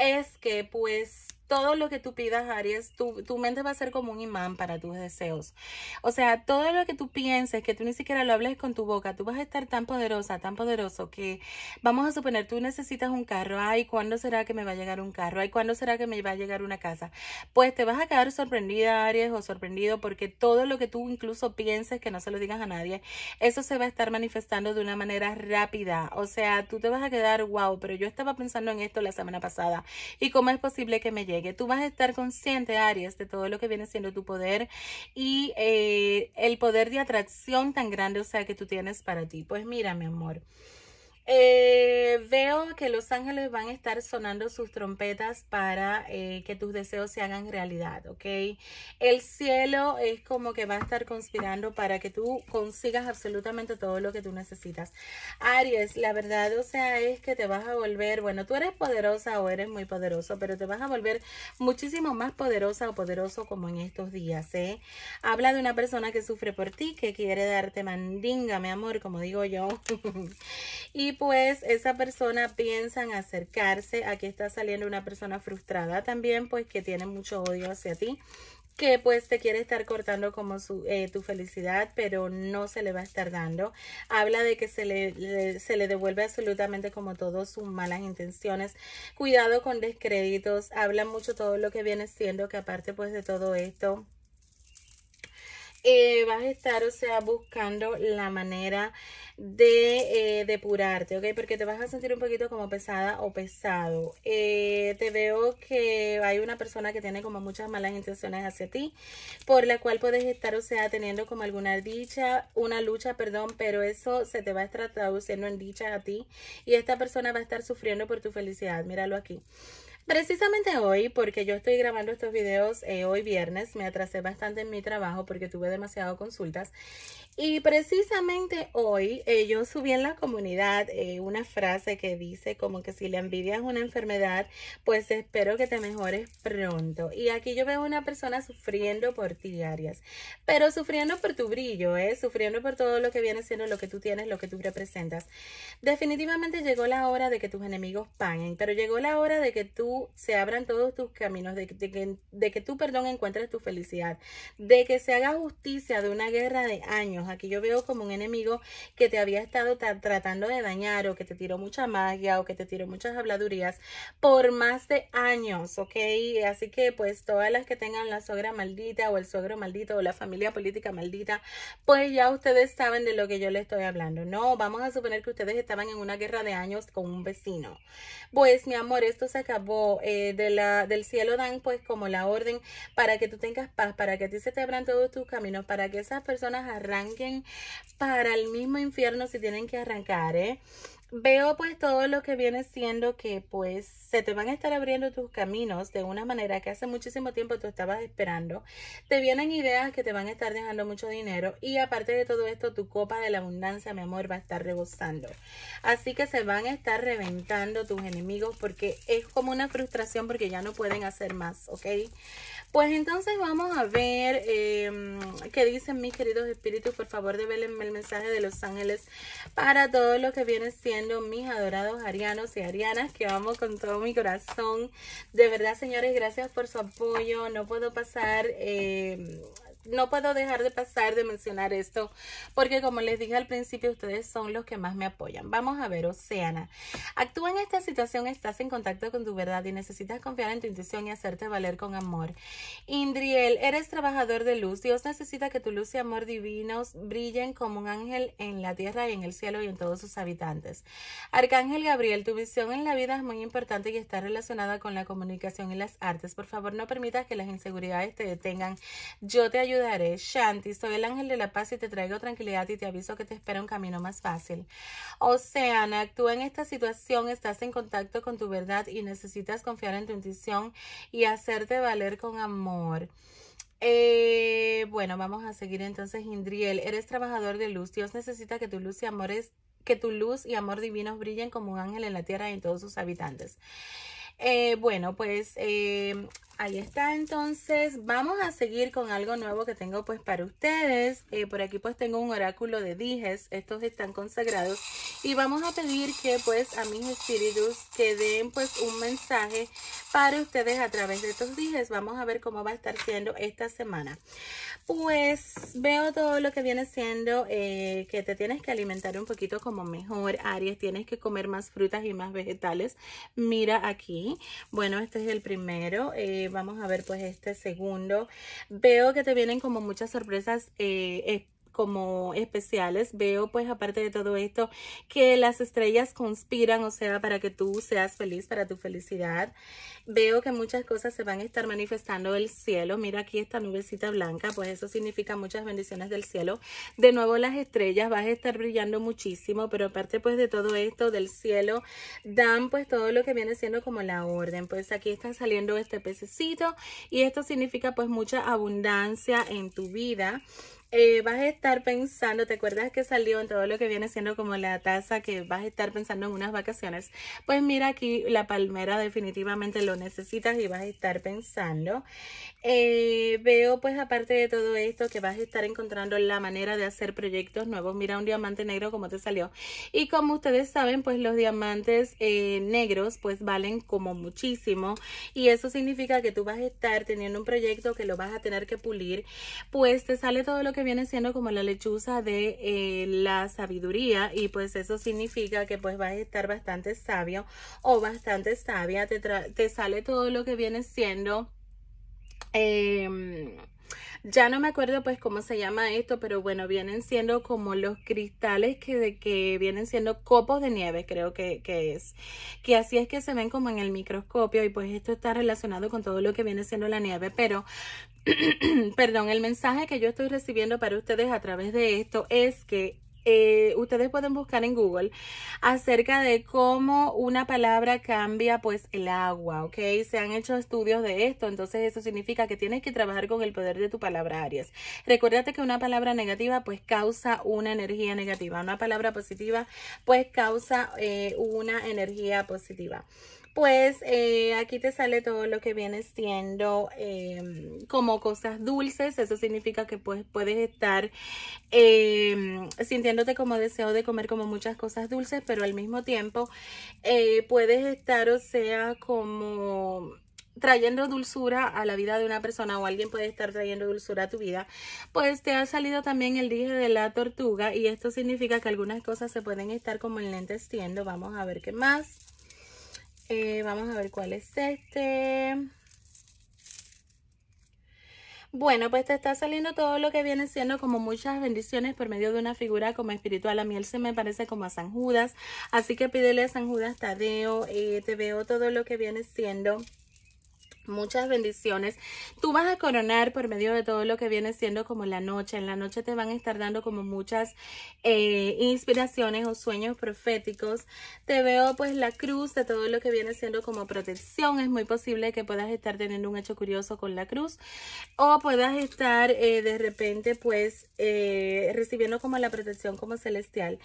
es que pues todo lo que tú pidas, Aries, tu, mente va a ser como un imán para tus deseos. O sea, todo lo que tú pienses, que tú ni siquiera lo hables con tu boca, tú vas a estar tan poderosa, tan poderoso que vamos a suponer, tú necesitas un carro. Ay, ¿cuándo será que me va a llegar un carro? Ay, ¿cuándo será que me va a llegar una casa? Pues te vas a quedar sorprendida, Aries, o sorprendido porque todo lo que tú incluso pienses que no se lo digas a nadie, eso se va a estar manifestando de una manera rápida. O sea, tú te vas a quedar, wow, pero yo estaba pensando en esto la semana pasada. ¿Y cómo es posible que me llegue? Que Tú vas a estar consciente, Aries, de todo lo que viene siendo tu poder y eh, el poder de atracción tan grande, o sea, que tú tienes para ti. Pues mira, mi amor. Eh, veo que los ángeles van a estar sonando sus trompetas para eh, que tus deseos se hagan realidad, ¿ok? El cielo es como que va a estar conspirando para que tú consigas absolutamente todo lo que tú necesitas. Aries, la verdad, o sea, es que te vas a volver, bueno, tú eres poderosa o eres muy poderoso, pero te vas a volver muchísimo más poderosa o poderoso como en estos días, ¿eh? Habla de una persona que sufre por ti, que quiere darte mandinga, mi amor, como digo yo. *laughs* y y pues esa persona piensa en acercarse. Aquí está saliendo una persona frustrada también, pues que tiene mucho odio hacia ti que pues te quiere estar cortando como su, eh, tu felicidad, pero no se le va a estar dando. Habla de que se le, se le devuelve absolutamente como todo sus malas intenciones. Cuidado con descréditos. Habla mucho todo lo que viene siendo, que aparte pues de todo esto eh, vas a estar, o sea, buscando la manera de eh, depurarte, ¿ok? Porque te vas a sentir un poquito como pesada o pesado. Eh, te veo que hay una persona que tiene como muchas malas intenciones hacia ti, por la cual puedes estar, o sea, teniendo como alguna dicha, una lucha, perdón, pero eso se te va a estar traduciendo en dicha a ti y esta persona va a estar sufriendo por tu felicidad. Míralo aquí. Precisamente hoy, porque yo estoy grabando estos videos eh, hoy viernes, me atrasé bastante en mi trabajo porque tuve demasiado consultas. Y precisamente hoy eh, yo subí en la comunidad eh, una frase que dice como que si la envidia es una enfermedad, pues espero que te mejores pronto. Y aquí yo veo una persona sufriendo por ti, Arias, pero sufriendo por tu brillo, ¿eh? sufriendo por todo lo que viene siendo lo que tú tienes, lo que tú representas. Definitivamente llegó la hora de que tus enemigos paguen, pero llegó la hora de que tú se abran todos tus caminos, de, que, de tú, perdón, encuentres tu felicidad, de que se haga justicia de una guerra de años. Aquí yo veo como un enemigo que te había estado tratando de dañar o que te tiró mucha magia o que te tiró muchas habladurías por más de años, ¿ok? Así que pues todas las que tengan la sogra maldita o el suegro maldito o la familia política maldita, pues ya ustedes saben de lo que yo les estoy hablando. No, vamos a suponer que ustedes estaban en una guerra de años con un vecino. Pues mi amor, esto se acabó eh, de la, del cielo dan pues como la orden para que tú tengas paz, para que a ti se te abran todos tus caminos, para que esas personas arranquen para el mismo infierno si tienen que arrancar, ¿eh? veo pues todo lo que viene siendo que pues se te van a estar abriendo tus caminos de una manera que hace muchísimo tiempo tú estabas esperando. Te vienen ideas que te van a estar dejando mucho dinero y aparte de todo esto tu copa de la abundancia, mi amor, va a estar rebosando. Así que se van a estar reventando tus enemigos porque es como una frustración porque ya no pueden hacer más, ¿ok? Pues entonces vamos a ver em, qué dicen mis queridos espíritus. Por favor, develenme el mensaje de los ángeles para todo lo que vienen siendo mis adorados arianos y arianas que amo con todo mi corazón. De verdad, señores, gracias por su apoyo. No puedo pasar em, no puedo dejar de pasar de mencionar esto porque como les dije al principio, ustedes son los que más me apoyan. Vamos a ver, Oceana. Actúa en esta situación, estás en contacto con tu verdad y necesitas confiar en tu intuición y hacerte valer con amor. Indriel, eres trabajador de luz. Dios necesita que tu luz y amor divinos brillen como un ángel en la tierra y en el cielo y en todos sus habitantes. Arcángel Gabriel, tu visión en la vida es muy importante y está relacionada con la comunicación y las artes. Por favor, no permitas que las inseguridades te detengan. Yo te ayudo ayudaré. Shanti, soy el ángel de la paz y te traigo tranquilidad y te aviso que te espera un camino más fácil. Oceana, actúa en esta situación, estás en contacto con tu verdad y necesitas confiar en tu intuición y hacerte valer con amor. Eh, bueno, vamos a seguir entonces, Indriel. Eres trabajador de luz. Dios necesita que tu luz y amor es, que tu luz y amor divinos brillen como un ángel en la tierra y en todos sus habitantes. Eh, bueno, pues eh, ahí está entonces vamos a seguir con algo nuevo que tengo pues para ustedes eh, por aquí pues tengo un oráculo de dijes estos están consagrados y vamos a pedir que pues a mis espíritus que den pues un mensaje para ustedes a través de estos dijes vamos a ver cómo va a estar siendo esta semana pues veo todo lo que viene siendo eh, que te tienes que alimentar un poquito como mejor Aries tienes que comer más frutas y más vegetales mira aquí bueno este es el primero eh, vamos a ver pues este segundo. Veo que te vienen como muchas sorpresas eh, como especiales. Veo pues aparte de todo esto que las estrellas conspiran, o sea, para que tú seas feliz, para tu felicidad. Veo que muchas cosas se van a estar manifestando del cielo. Mira aquí esta nubecita blanca, pues eso significa muchas bendiciones del cielo. De nuevo las estrellas vas a estar brillando muchísimo, pero aparte pues de todo esto del cielo dan pues todo lo que viene siendo como la orden. Pues aquí está saliendo este pececito y esto significa pues mucha abundancia en tu vida. Eh, vas a estar pensando, ¿te acuerdas que salió en todo lo que viene siendo como la taza que vas a estar pensando en unas vacaciones? Pues mira aquí la palmera definitivamente lo necesitas y vas a estar pensando. Eh, veo pues aparte de todo esto que vas a estar encontrando la manera de hacer proyectos nuevos. Mira un diamante negro como te salió. Y como ustedes saben pues los diamantes eh, negros pues valen como muchísimo. Y eso significa que tú vas a estar teniendo un proyecto que lo vas a tener que pulir. Pues te sale todo lo que viene siendo como la lechuza de eh, la sabiduría y pues eso significa que pues vas a estar bastante sabio o bastante sabia, te, te sale todo lo que viene siendo... Em, ya no me acuerdo pues cómo se llama esto, pero bueno, vienen siendo como los cristales que, de, que vienen siendo copos de nieve, creo que, que, es. Que así es que se ven como en el microscopio y pues esto está relacionado con todo lo que viene siendo la nieve, pero... *clears throat* perdón, el mensaje que yo estoy recibiendo para ustedes a través de esto es que eh, ustedes pueden buscar en Google acerca de cómo una palabra cambia pues el agua, ¿ok? Se han hecho estudios de esto, entonces eso significa que tienes que trabajar con el poder de tu palabra, Aries. Recuérdate que una palabra negativa pues causa una energía negativa, una palabra positiva pues causa eh, una energía positiva pues eh, aquí te sale todo lo que vienes siendo em, como cosas dulces. Eso significa que pues, puedes estar em, sintiéndote como deseo de comer como muchas cosas dulces, pero al mismo tiempo eh, puedes estar, o sea, como trayendo dulzura a la vida de una persona o alguien puede estar trayendo dulzura a tu vida, pues te ha salido también el dije de la tortuga y esto significa que algunas cosas se pueden estar como en enlenteciendo. Vamos a ver qué más. Eh, vamos a ver cuál es este. Bueno, pues te está saliendo todo lo que viene siendo como muchas bendiciones por medio de una figura como espiritual. A mí él se me parece como a San Judas. Así que pídele a San Judas Tadeo. Eh, te veo todo lo que viene siendo muchas bendiciones. Tú vas a coronar por medio de todo lo que viene siendo como la noche. En la noche te van a estar dando como muchas eh, inspiraciones o sueños proféticos. Te veo pues la cruz de todo lo que viene siendo como protección. Es muy posible que puedas estar teniendo un hecho curioso con la cruz o puedas estar eh, de repente pues eh, recibiendo como la protección como celestial.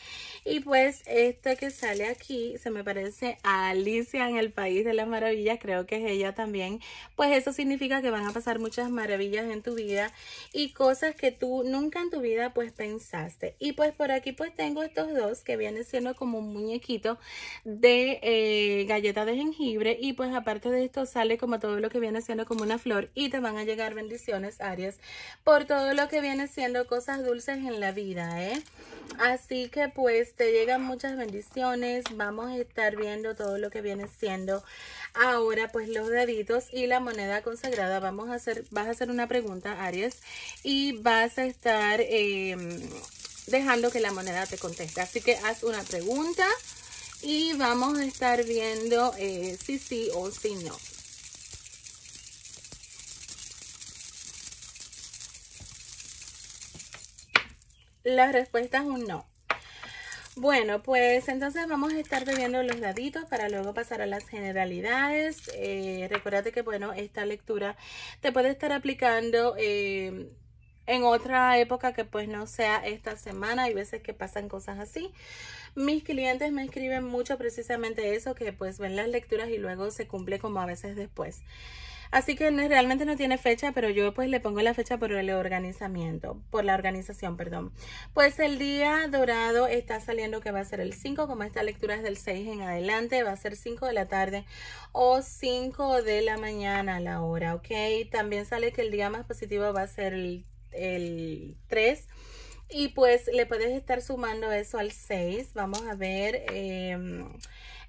Y pues esto que sale aquí se me parece a Alicia en el País de las Maravillas. Creo que es ella también pues eso significa que van a pasar muchas maravillas en tu vida y cosas que tú nunca en tu vida pues pensaste. Y pues por aquí pues tengo estos dos que vienen siendo como un muñequito de eh, galleta de jengibre y pues aparte de esto sale como todo lo que viene siendo como una flor y te van a llegar bendiciones, Aries, por todo lo que viene siendo cosas dulces en la vida, ¿eh? Así que pues te llegan muchas bendiciones, vamos a estar viendo todo lo que viene siendo Ahora pues los deditos y la moneda consagrada. Vamos a hacer, vas a hacer una pregunta, Aries, y vas a estar em, dejando que la moneda te conteste. Así que haz una pregunta y vamos a estar viendo eh, si sí o si no. La respuesta es un no. Bueno, pues entonces vamos a estar bebiendo los daditos para luego pasar a las generalidades. Eh, recuérdate que, bueno, esta lectura te puede estar aplicando eh, en otra época que pues no sea esta semana. Hay veces que pasan cosas así. Mis clientes me escriben mucho precisamente eso, que pues ven las lecturas y luego se cumple como a veces después. Así que no, realmente no tiene fecha, pero yo pues le pongo la fecha por el organizamiento, por la organización, perdón. Pues el día dorado está saliendo que va a ser el 5, como esta lectura es del 6 en adelante, va a ser 5 de la tarde o 5 de la mañana a la hora, ¿ok? También sale que el día más positivo va a ser el, 3. Y pues le puedes estar sumando eso al 6. Vamos a ver. Em,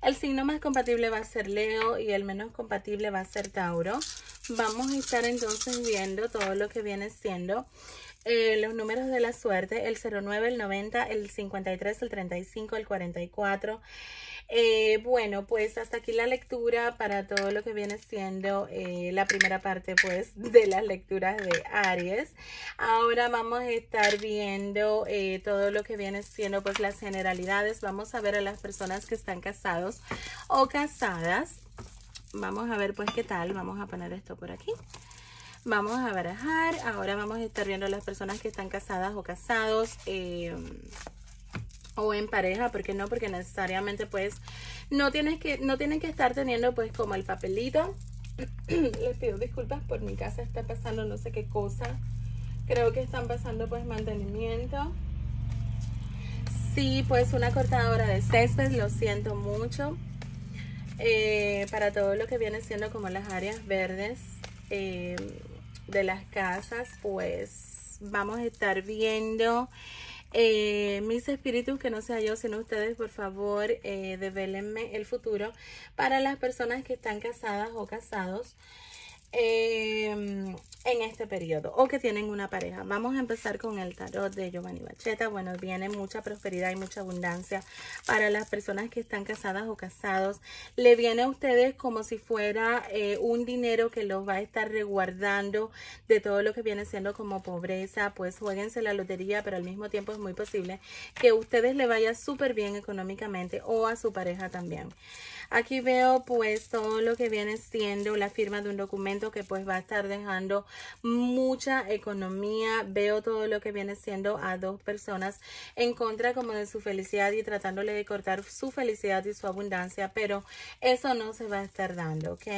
el signo más compatible va a ser Leo y el menos compatible va a ser Tauro. Vamos a estar entonces viendo todo lo que viene siendo eh, los números de la suerte, el 09, el 90, el 53, el 35, el 44. Eh, bueno, pues hasta aquí la lectura para todo lo que viene siendo eh, la primera parte pues *laughs* de las lecturas de Aries. Ahora vamos a estar viendo todo lo que viene siendo pues las generalidades. Vamos a ver a las personas que están casados o casadas. Vamos a ver pues qué tal. Vamos a poner esto por aquí. Vamos a barajar. Ahora vamos a estar viendo las personas que están casadas o casados. Em, o en pareja, porque no, porque necesariamente pues no tienes que no tienen que estar teniendo pues como el papelito. *clears throat* Les pido disculpas por mi casa está pasando no sé qué cosa. Creo que están pasando pues mantenimiento. Sí, pues una cortadora de césped, lo siento mucho. Eh, para todo lo que viene siendo como las áreas verdes. Em, de las casas, pues vamos a estar viendo eh, mis espíritus, que no sea yo, sino ustedes, por favor, eh, develenme el futuro para las personas que están casadas o casados. Em, en este periodo o que tienen una pareja. Vamos a empezar con el tarot de Giovanni Bacheta. Bueno, viene mucha prosperidad y mucha abundancia para las personas que están casadas o casados. Le viene a ustedes como si fuera eh, un dinero que los va a estar resguardando de todo lo que viene siendo como pobreza. Pues jueguense la lotería, pero al mismo tiempo es muy posible que a ustedes le vaya súper bien económicamente o a su pareja también. Aquí veo pues todo lo que viene siendo la firma de un documento que pues va a estar dejando mucha economía. Veo todo lo que viene siendo a dos personas en contra como de su felicidad y tratándole de cortar su felicidad y su abundancia, pero eso no se va a estar dando, ¿ok?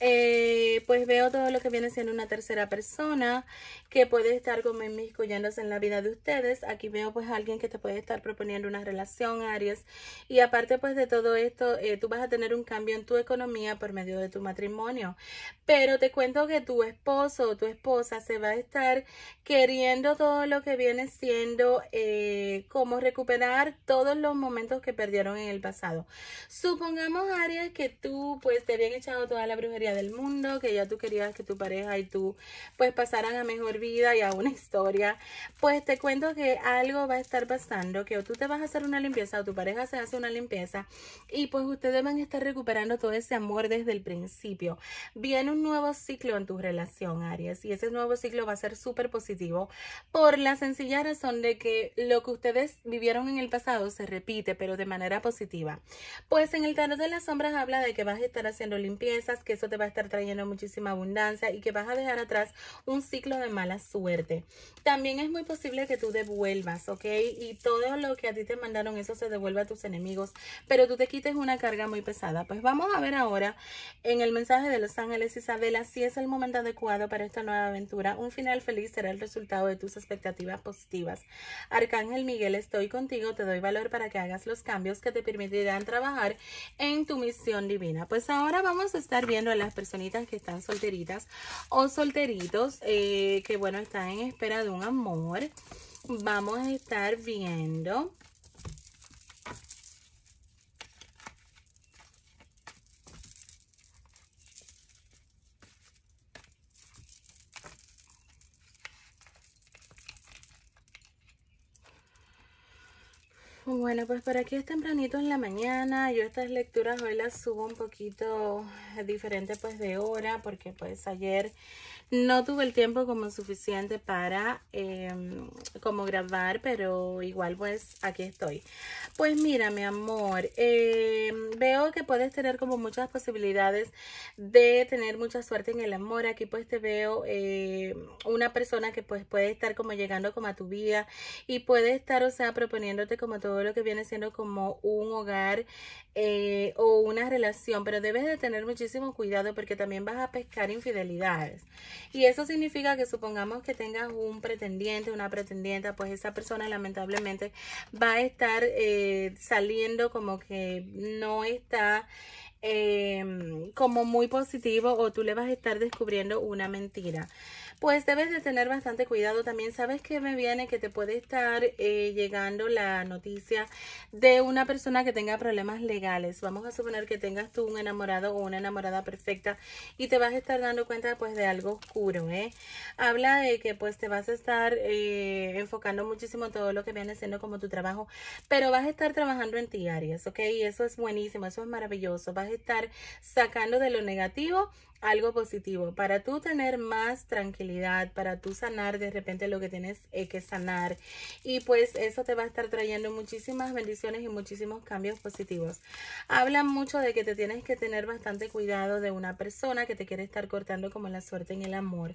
Eh, pues veo todo lo que viene siendo una tercera persona que puede estar como inmiscuyéndose en la vida de ustedes. Aquí veo pues alguien que te puede estar proponiendo una relación, Aries. Y aparte pues de todo esto, eh, tú vas a tener un cambio en tu economía por medio de tu matrimonio. Pero te cuento que tu esposo o tu esposa se va a estar queriendo todo lo que viene siendo eh, como recuperar todos los momentos que perdieron en el pasado. Supongamos, Aries, que tú pues te habían echado toda la brujería del mundo, que ya tú querías que tu pareja y tú pues pasaran a mejor vida y a una historia, pues te cuento que algo va a estar pasando, que o tú te vas a hacer una limpieza o tu pareja se hace una limpieza y pues ustedes van a estar recuperando todo ese amor desde el principio. Viene un nuevo ciclo en tu relación, Aries, y ese nuevo ciclo va a ser súper positivo por la sencilla razón de que lo que ustedes vivieron en el pasado se repite, pero de manera positiva. Pues en el tarot de las sombras habla de que vas a estar haciendo limpiezas, que eso te va a estar trayendo muchísima abundancia y que vas a dejar atrás un ciclo de mala suerte. También es muy posible que tú devuelvas, ¿ok? Y todo lo que a ti te mandaron, eso se devuelve a tus enemigos, pero tú te quites una carga muy pesada. Pues vamos a ver ahora en el mensaje de Los Ángeles, Isabela, si es el momento adecuado para esta nueva aventura. Un final feliz será el resultado de tus expectativas positivas. Arcángel Miguel, estoy contigo, te doy valor para que hagas los cambios que te permitirán trabajar en tu misión divina. Pues ahora vamos a estar viendo la personitas que están solteritas o solteritos, eh, que bueno, están en espera de un amor. Vamos a estar viendo Bueno, pues por aquí es tempranito en la mañana. Yo estas lecturas hoy las subo un poquito eh, diferente pues de hora porque pues ayer no tuve el tiempo como suficiente para em, como grabar, pero igual pues aquí estoy. Pues mira, mi amor, em, veo que puedes tener como muchas posibilidades de tener mucha suerte en el amor. Aquí pues te veo em, una persona que pues puede estar como llegando como a tu vida y puede estar, o sea, proponiéndote como todo lo que viene siendo como un hogar eh, o una relación, pero debes de tener muchísimo cuidado porque también vas a pescar infidelidades. Y eso significa que supongamos que tengas un pretendiente, una pretendiente, pues esa persona lamentablemente va a estar eh, saliendo como que no está... Eh, como muy positivo o tú le vas a estar descubriendo una mentira pues debes de tener bastante cuidado. También sabes que me viene que te puede estar eh, llegando la noticia de una persona que tenga problemas legales. Vamos a suponer que tengas tú un enamorado o una enamorada perfecta y te vas a estar dando cuenta pues de algo oscuro. ¿eh? Habla de que pues te vas a estar eh, enfocando muchísimo todo lo que viene siendo como tu trabajo, pero vas a estar trabajando en ti, Arias, ¿ok? Y eso es buenísimo, eso es maravilloso. Vas a estar sacando de lo negativo algo positivo. Para tú tener más tranquilidad, para tú sanar de repente lo que tienes que sanar. Y pues eso te va a estar trayendo muchísimas bendiciones y muchísimos cambios positivos. habla mucho de que te tienes que tener bastante cuidado de una persona que te quiere estar cortando como la suerte en el amor.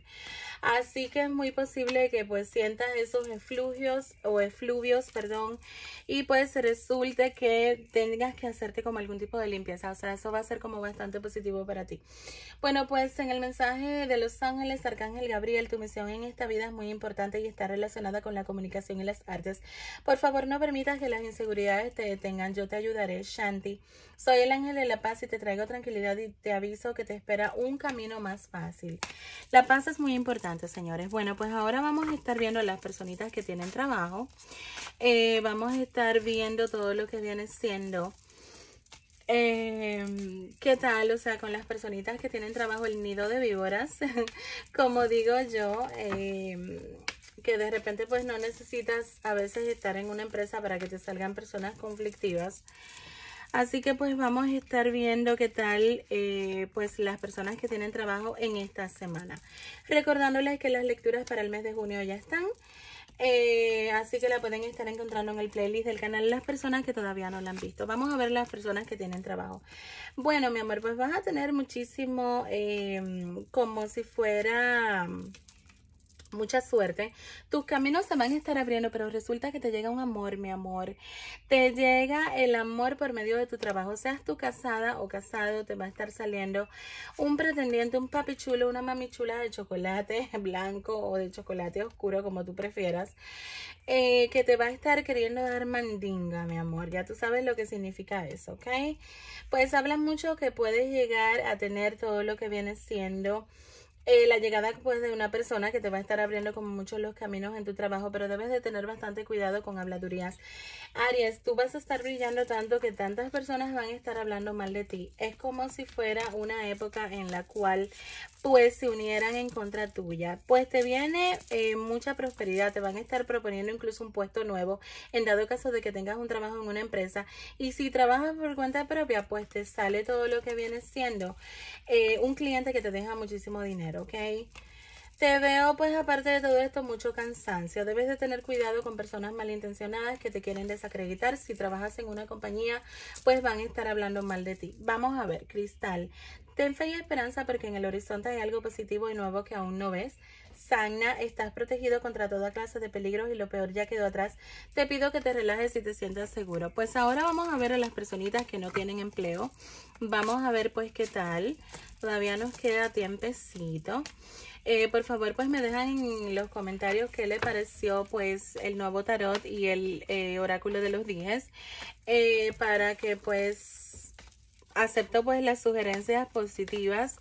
Así que es muy posible que pues sientas esos eflugios o efluvios, perdón, y pues resulte que tengas que hacerte como algún tipo de limpieza. O sea, eso va a ser como bastante positivo para ti. Bueno, pues en el mensaje de Los Ángeles, Arcángel Gabriel, tu misión en esta vida es muy importante y está relacionada con la comunicación y las artes. Por favor, no permitas que las inseguridades te detengan. Yo te ayudaré, Shanti. Soy el ángel de la paz y te traigo tranquilidad y te aviso que te espera un camino más fácil. La paz es muy importante, señores. Bueno, pues ahora vamos a estar viendo a las personitas que tienen trabajo. Eh, vamos a estar viendo todo lo que viene siendo Em, ¿Qué tal? O sea, con las personitas que tienen trabajo el nido de víboras, *laughs* como digo yo, em, que de repente pues no necesitas a veces estar en una empresa para que te salgan personas conflictivas. Así que pues vamos a estar viendo qué tal eh, pues las personas que tienen trabajo en esta semana. Recordándoles que las lecturas para el mes de junio ya están. Eh, así que la pueden estar encontrando en el playlist del canal las personas que todavía no la han visto. Vamos a ver las personas que tienen trabajo. Bueno, mi amor, pues vas a tener muchísimo eh, como si fuera mucha suerte. Tus caminos se van a estar abriendo, pero resulta que te llega un amor, mi amor. Te llega el amor por medio de tu trabajo. Seas tú casada o casado, te va a estar saliendo un pretendiente, un papi chulo, una mamichula de chocolate *laughs* blanco o de chocolate oscuro, como tú prefieras, eh, que te va a estar queriendo dar mandinga, mi amor. Ya tú sabes lo que significa eso, ¿ok? Pues habla mucho que puedes llegar a tener todo lo que viene siendo eh, la llegada pues, de una persona que te va a estar abriendo como muchos los caminos en tu trabajo, pero debes de tener bastante cuidado con habladurías. Aries, tú vas a estar brillando tanto que tantas personas van a estar hablando mal de ti. Es como si fuera una época en la cual pues se unieran en contra tuya. Pues te viene eh, mucha prosperidad, te van a estar proponiendo incluso un puesto nuevo en dado caso de que tengas un trabajo en una empresa y si trabajas por cuenta propia pues te sale todo lo que viene siendo eh, un cliente que te deja muchísimo dinero. ¿ok? Te veo, pues aparte de todo esto, mucho cansancio. Debes de tener cuidado con personas malintencionadas que te quieren desacreditar. Si trabajas en una compañía, pues van a estar hablando mal de ti. Vamos a ver, Cristal. Ten fe y esperanza porque en el horizonte hay algo positivo y nuevo que aún no ves sana, estás protegido contra toda clase de peligros y lo peor ya quedó atrás. Te pido que te relajes y te sientas seguro. Pues ahora vamos a ver a las personitas que no tienen empleo. Vamos a ver pues qué tal. Todavía nos queda tiempecito. Eh, por favor, pues me dejan en los comentarios qué le pareció pues el nuevo tarot y el eh, oráculo de los días eh, para que pues acepto pues las sugerencias positivas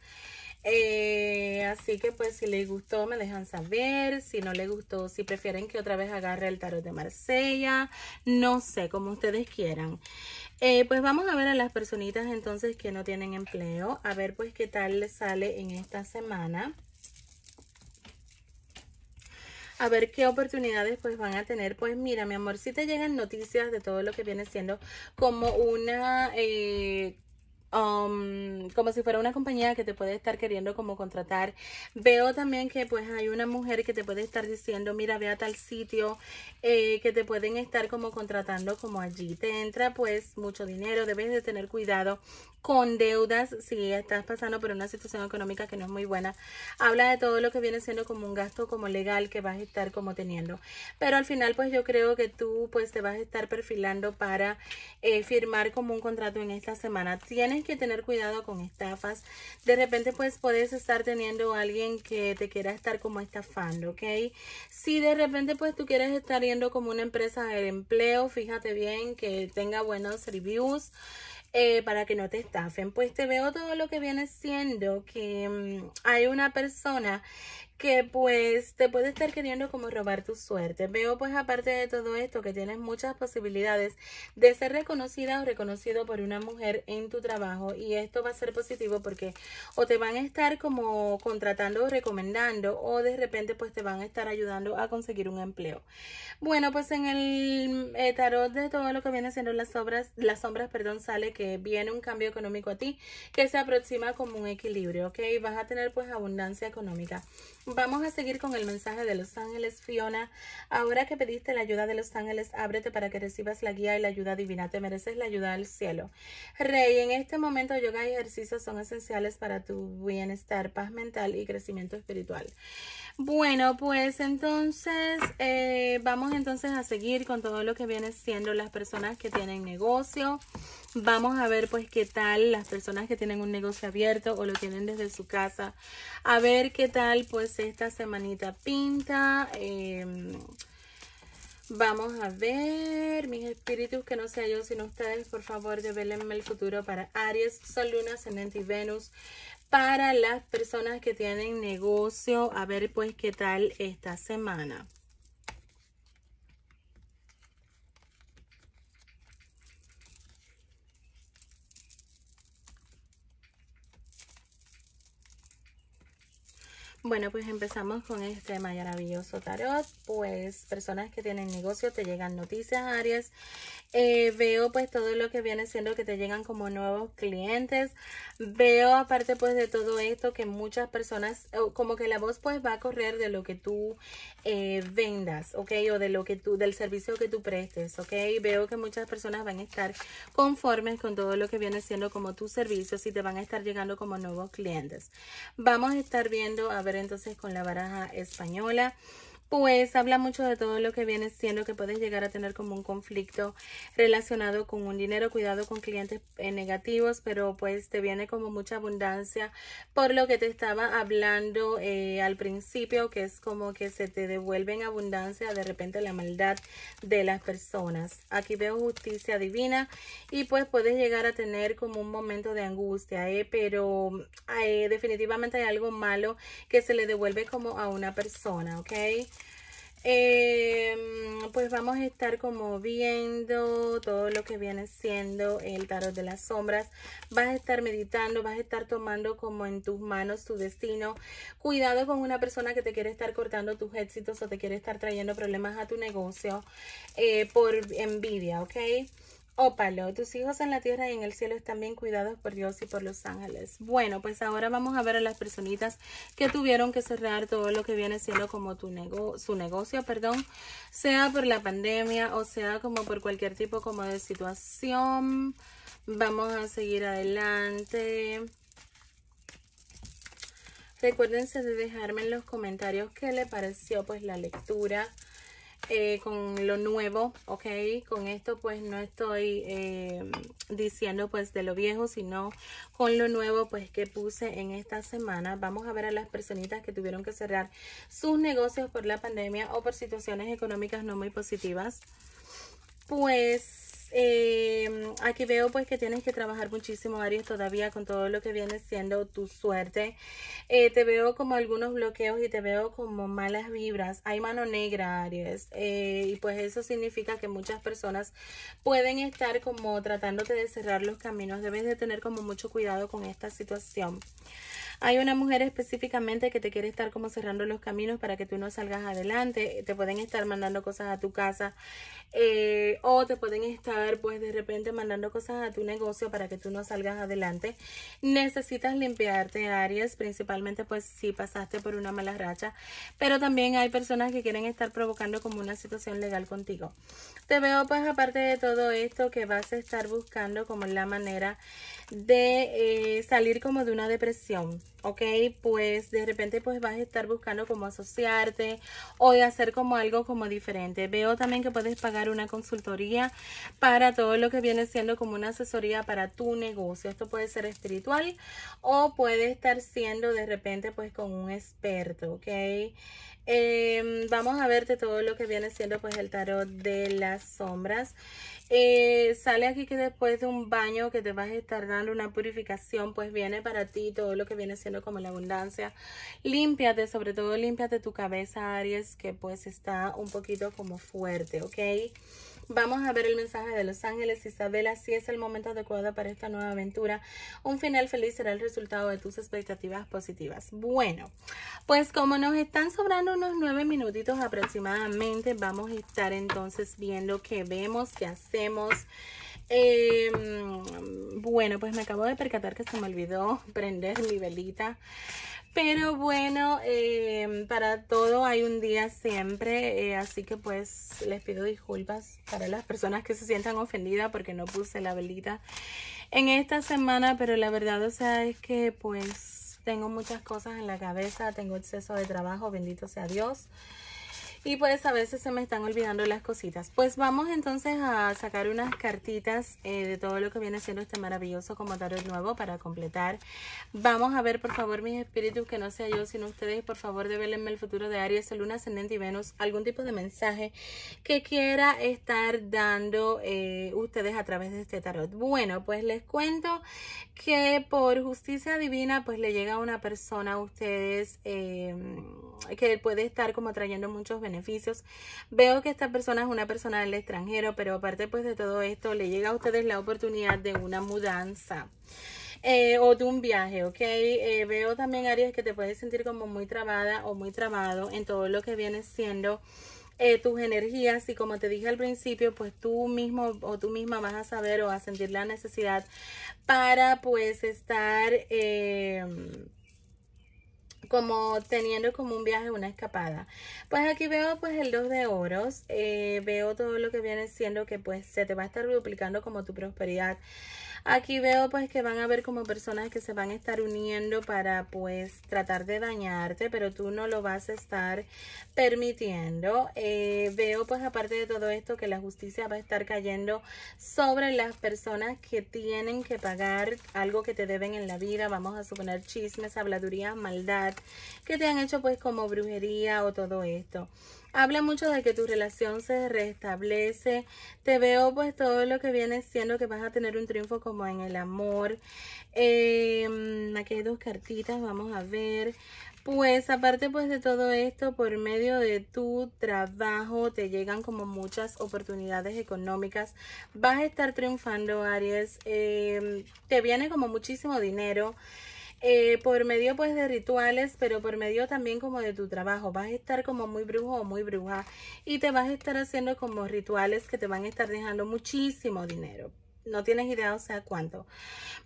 eh, así que pues si les gustó me dejan saber, si no les gustó, si prefieren que otra vez agarre el tarot de Marsella, no sé, como ustedes quieran. Eh, pues vamos a ver a las personitas entonces que no tienen empleo, a ver pues qué tal les sale en esta semana. A ver qué oportunidades pues van a tener. Pues mira, mi amor, si te llegan noticias de todo lo que viene siendo como una... Eh, Um, como si fuera una compañía que te puede estar queriendo como contratar. Veo también que pues hay una mujer que te puede estar diciendo, mira, ve a tal sitio, eh, que te pueden estar como contratando como allí. Te entra pues mucho dinero, debes de tener cuidado con deudas, si estás pasando por una situación económica que no es muy buena. Habla de todo lo que viene siendo como un gasto como legal que vas a estar como teniendo. Pero al final pues yo creo que tú pues te vas a estar perfilando para eh, firmar como un contrato en esta semana. Tienes que tener cuidado con estafas. De repente pues puedes estar teniendo alguien que te quiera estar como estafando, ¿ok? Si de repente pues tú quieres estar yendo como una empresa de empleo, fíjate bien que tenga buenos reviews eh, para que no te estafen. Pues te veo todo lo que viene siendo que mm, hay una persona que pues te puede estar queriendo como robar tu suerte. Veo pues aparte de todo esto que tienes muchas posibilidades de ser reconocida o reconocido por una mujer en tu trabajo y esto va a ser positivo porque o te van a estar como contratando o recomendando o de repente pues te van a estar ayudando a conseguir un empleo. Bueno pues en el eh, tarot de todo lo que viene siendo las sombras, las sombras perdón sale que viene un cambio económico a ti que se aproxima como un equilibrio, ok, vas a tener pues abundancia económica Vamos a seguir con el mensaje de los ángeles, Fiona. Ahora que pediste la ayuda de los ángeles, ábrete para que recibas la guía y la ayuda divina. Te mereces la ayuda del cielo. Rey, en este momento yoga y ejercicios son esenciales para tu bienestar, paz mental y crecimiento espiritual. Bueno, pues entonces eh, vamos entonces a seguir con todo lo que viene siendo las personas que tienen negocio. Vamos a ver pues qué tal las personas que tienen un negocio abierto o lo tienen desde su casa. A ver qué tal pues esta semanita pinta. Em, vamos a ver, mis espíritus, que no sea yo sino ustedes, por favor, develenme el futuro para Aries, Sol, Luna, Ascendente y Venus para las personas que tienen negocio. A ver pues qué tal esta semana. Bueno, pues empezamos con este maravilloso tarot. Pues personas que tienen negocio te llegan noticias, Aries. Eh, veo pues todo lo que viene siendo que te llegan como nuevos clientes. Veo aparte pues de todo esto que muchas personas, como que la voz pues va a correr de lo que tú eh, vendas, ¿ok? O de lo que tú, del servicio que tú prestes, ¿ok? Veo que muchas personas van a estar conformes con todo lo que viene siendo como tus servicios y te van a estar llegando como nuevos clientes. Vamos a estar viendo a ver entonces con la baraja española pues habla mucho de todo lo que viene siendo que puedes llegar a tener como un conflicto relacionado con un dinero, cuidado con clientes eh, negativos, pero pues te viene como mucha abundancia por lo que te estaba hablando eh, al principio, que es como que se te devuelve en abundancia de repente la maldad de las personas. Aquí veo justicia divina y pues puedes llegar a tener como un momento de angustia, eh, pero eh, definitivamente hay algo malo que se le devuelve como a una persona, ¿ok? Em, pues vamos a estar como viendo todo lo que viene siendo el tarot de las sombras. Vas a estar meditando, vas a estar tomando como en tus manos tu destino. Cuidado con una persona que te quiere estar cortando tus éxitos o te quiere estar trayendo problemas a tu negocio eh, por envidia, ¿ok? Ópalo, tus hijos en la tierra y en el cielo están bien cuidados por Dios y por los ángeles. Bueno, pues ahora vamos a ver a las personitas que tuvieron que cerrar todo lo que viene siendo como tu su negocio, perdón, sea por la pandemia o sea como por cualquier tipo como de situación. Vamos a seguir adelante. Recuérdense de dejarme en los comentarios qué le pareció pues la lectura. Eh, con lo nuevo, ¿ok? Con esto pues no estoy eh, diciendo pues de lo viejo, sino con lo nuevo pues que puse en esta semana. Vamos a ver a las personitas que tuvieron que cerrar sus negocios por la pandemia o por situaciones económicas no muy positivas. Pues eh, aquí veo pues que tienes que trabajar muchísimo Aries todavía con todo lo que viene siendo tu suerte. Eh, te veo como algunos bloqueos y te veo como malas vibras. Hay mano negra Aries eh, y pues eso significa que muchas personas pueden estar como tratándote de cerrar los caminos. Debes de tener como mucho cuidado con esta situación. Hay una mujer específicamente que te quiere estar como cerrando los caminos para que tú no salgas adelante. Te pueden estar mandando cosas a tu casa o te pueden estar pues de repente mandando cosas a tu negocio para que tú no salgas adelante. Necesitas limpiarte Aries, principalmente pues si pasaste por una mala racha, pero también hay personas que quieren estar provocando como una situación legal contigo. Te veo pues aparte de todo esto que vas a estar buscando como la manera de eh, salir como de una depresión. ¿ok? Pues de repente pues vas a estar buscando cómo asociarte o de hacer como algo como diferente. Veo también que puedes pagar una consultoría para todo lo que viene siendo como una asesoría para tu negocio. Esto puede ser espiritual o puede estar siendo de repente pues con un experto, ¿ok? Em, vamos a verte todo lo que viene siendo pues el tarot de las sombras. Eh, sale aquí que después de un baño que te vas a estar dando una purificación, pues viene para ti todo lo que viene siendo como la abundancia. Límpiate, sobre todo límpiate tu cabeza, Aries, que pues está un poquito como fuerte, ¿ok? Vamos a ver el mensaje de los ángeles. Isabela, si es el momento adecuado para esta nueva aventura, un final feliz será el resultado de tus expectativas positivas. Bueno, pues como nos están sobrando unos nueve minutitos aproximadamente, vamos a estar entonces viendo qué vemos, qué hacemos. Em, bueno, pues me acabo de percatar que se me olvidó *laughs* prender mi velita. Pero bueno, em, para todo hay un día siempre, eh, así que pues les pido disculpas para las personas que se sientan ofendidas porque no puse la velita en esta semana, pero la verdad, o sea, es que pues tengo muchas cosas en la cabeza, tengo exceso de trabajo, bendito sea Dios y pues a veces se me están olvidando las cositas. Pues vamos entonces a sacar unas cartitas eh, de todo lo que viene siendo este maravilloso como tarot nuevo para completar. Vamos a ver por favor mis espíritus, que no sea yo sino ustedes, por favor develenme el futuro de Aries, Luna, Ascendente y Venus, algún tipo de mensaje que quiera estar dando eh, ustedes a través de este tarot. Bueno, pues les cuento que por justicia divina pues le llega a una persona a ustedes em, que puede estar como trayendo muchos beneficios. Veo que esta persona es una persona del extranjero, pero aparte pues de todo esto le llega a ustedes la oportunidad de una mudanza. Eh, o de un viaje, ¿ok? Eh, veo también áreas que te puedes sentir como muy trabada o muy trabado en todo lo que viene siendo eh, tus energías y como te dije al principio, pues tú mismo o tú misma vas a saber o a sentir la necesidad para pues estar em, como teniendo como un viaje, una escapada. Pues aquí veo pues el 2 de oros, eh, veo todo lo que viene siendo que pues se te va a estar duplicando como tu prosperidad. Aquí veo pues que van a ver como personas que se van a estar uniendo para pues tratar de dañarte, pero tú no lo vas a estar permitiendo. Eh, veo pues aparte de todo esto que la justicia va a estar cayendo sobre las personas que tienen que pagar algo que te deben en la vida. Vamos a suponer chismes, habladurías, maldad que te han hecho pues como brujería o todo esto. Habla mucho de que tu relación se restablece. Te veo pues todo lo que viene siendo que vas a tener un triunfo como en el amor. Em, aquí hay dos cartitas, vamos a ver. Pues aparte pues de todo esto, por medio de tu trabajo te llegan como muchas oportunidades económicas. Vas a estar triunfando, Aries. Em, te viene como muchísimo dinero. Eh, por medio pues de rituales, pero por medio también como de tu trabajo. Vas a estar como muy brujo o muy bruja y te vas a estar haciendo como rituales que te van a estar dejando muchísimo dinero no tienes idea, o sea, cuánto.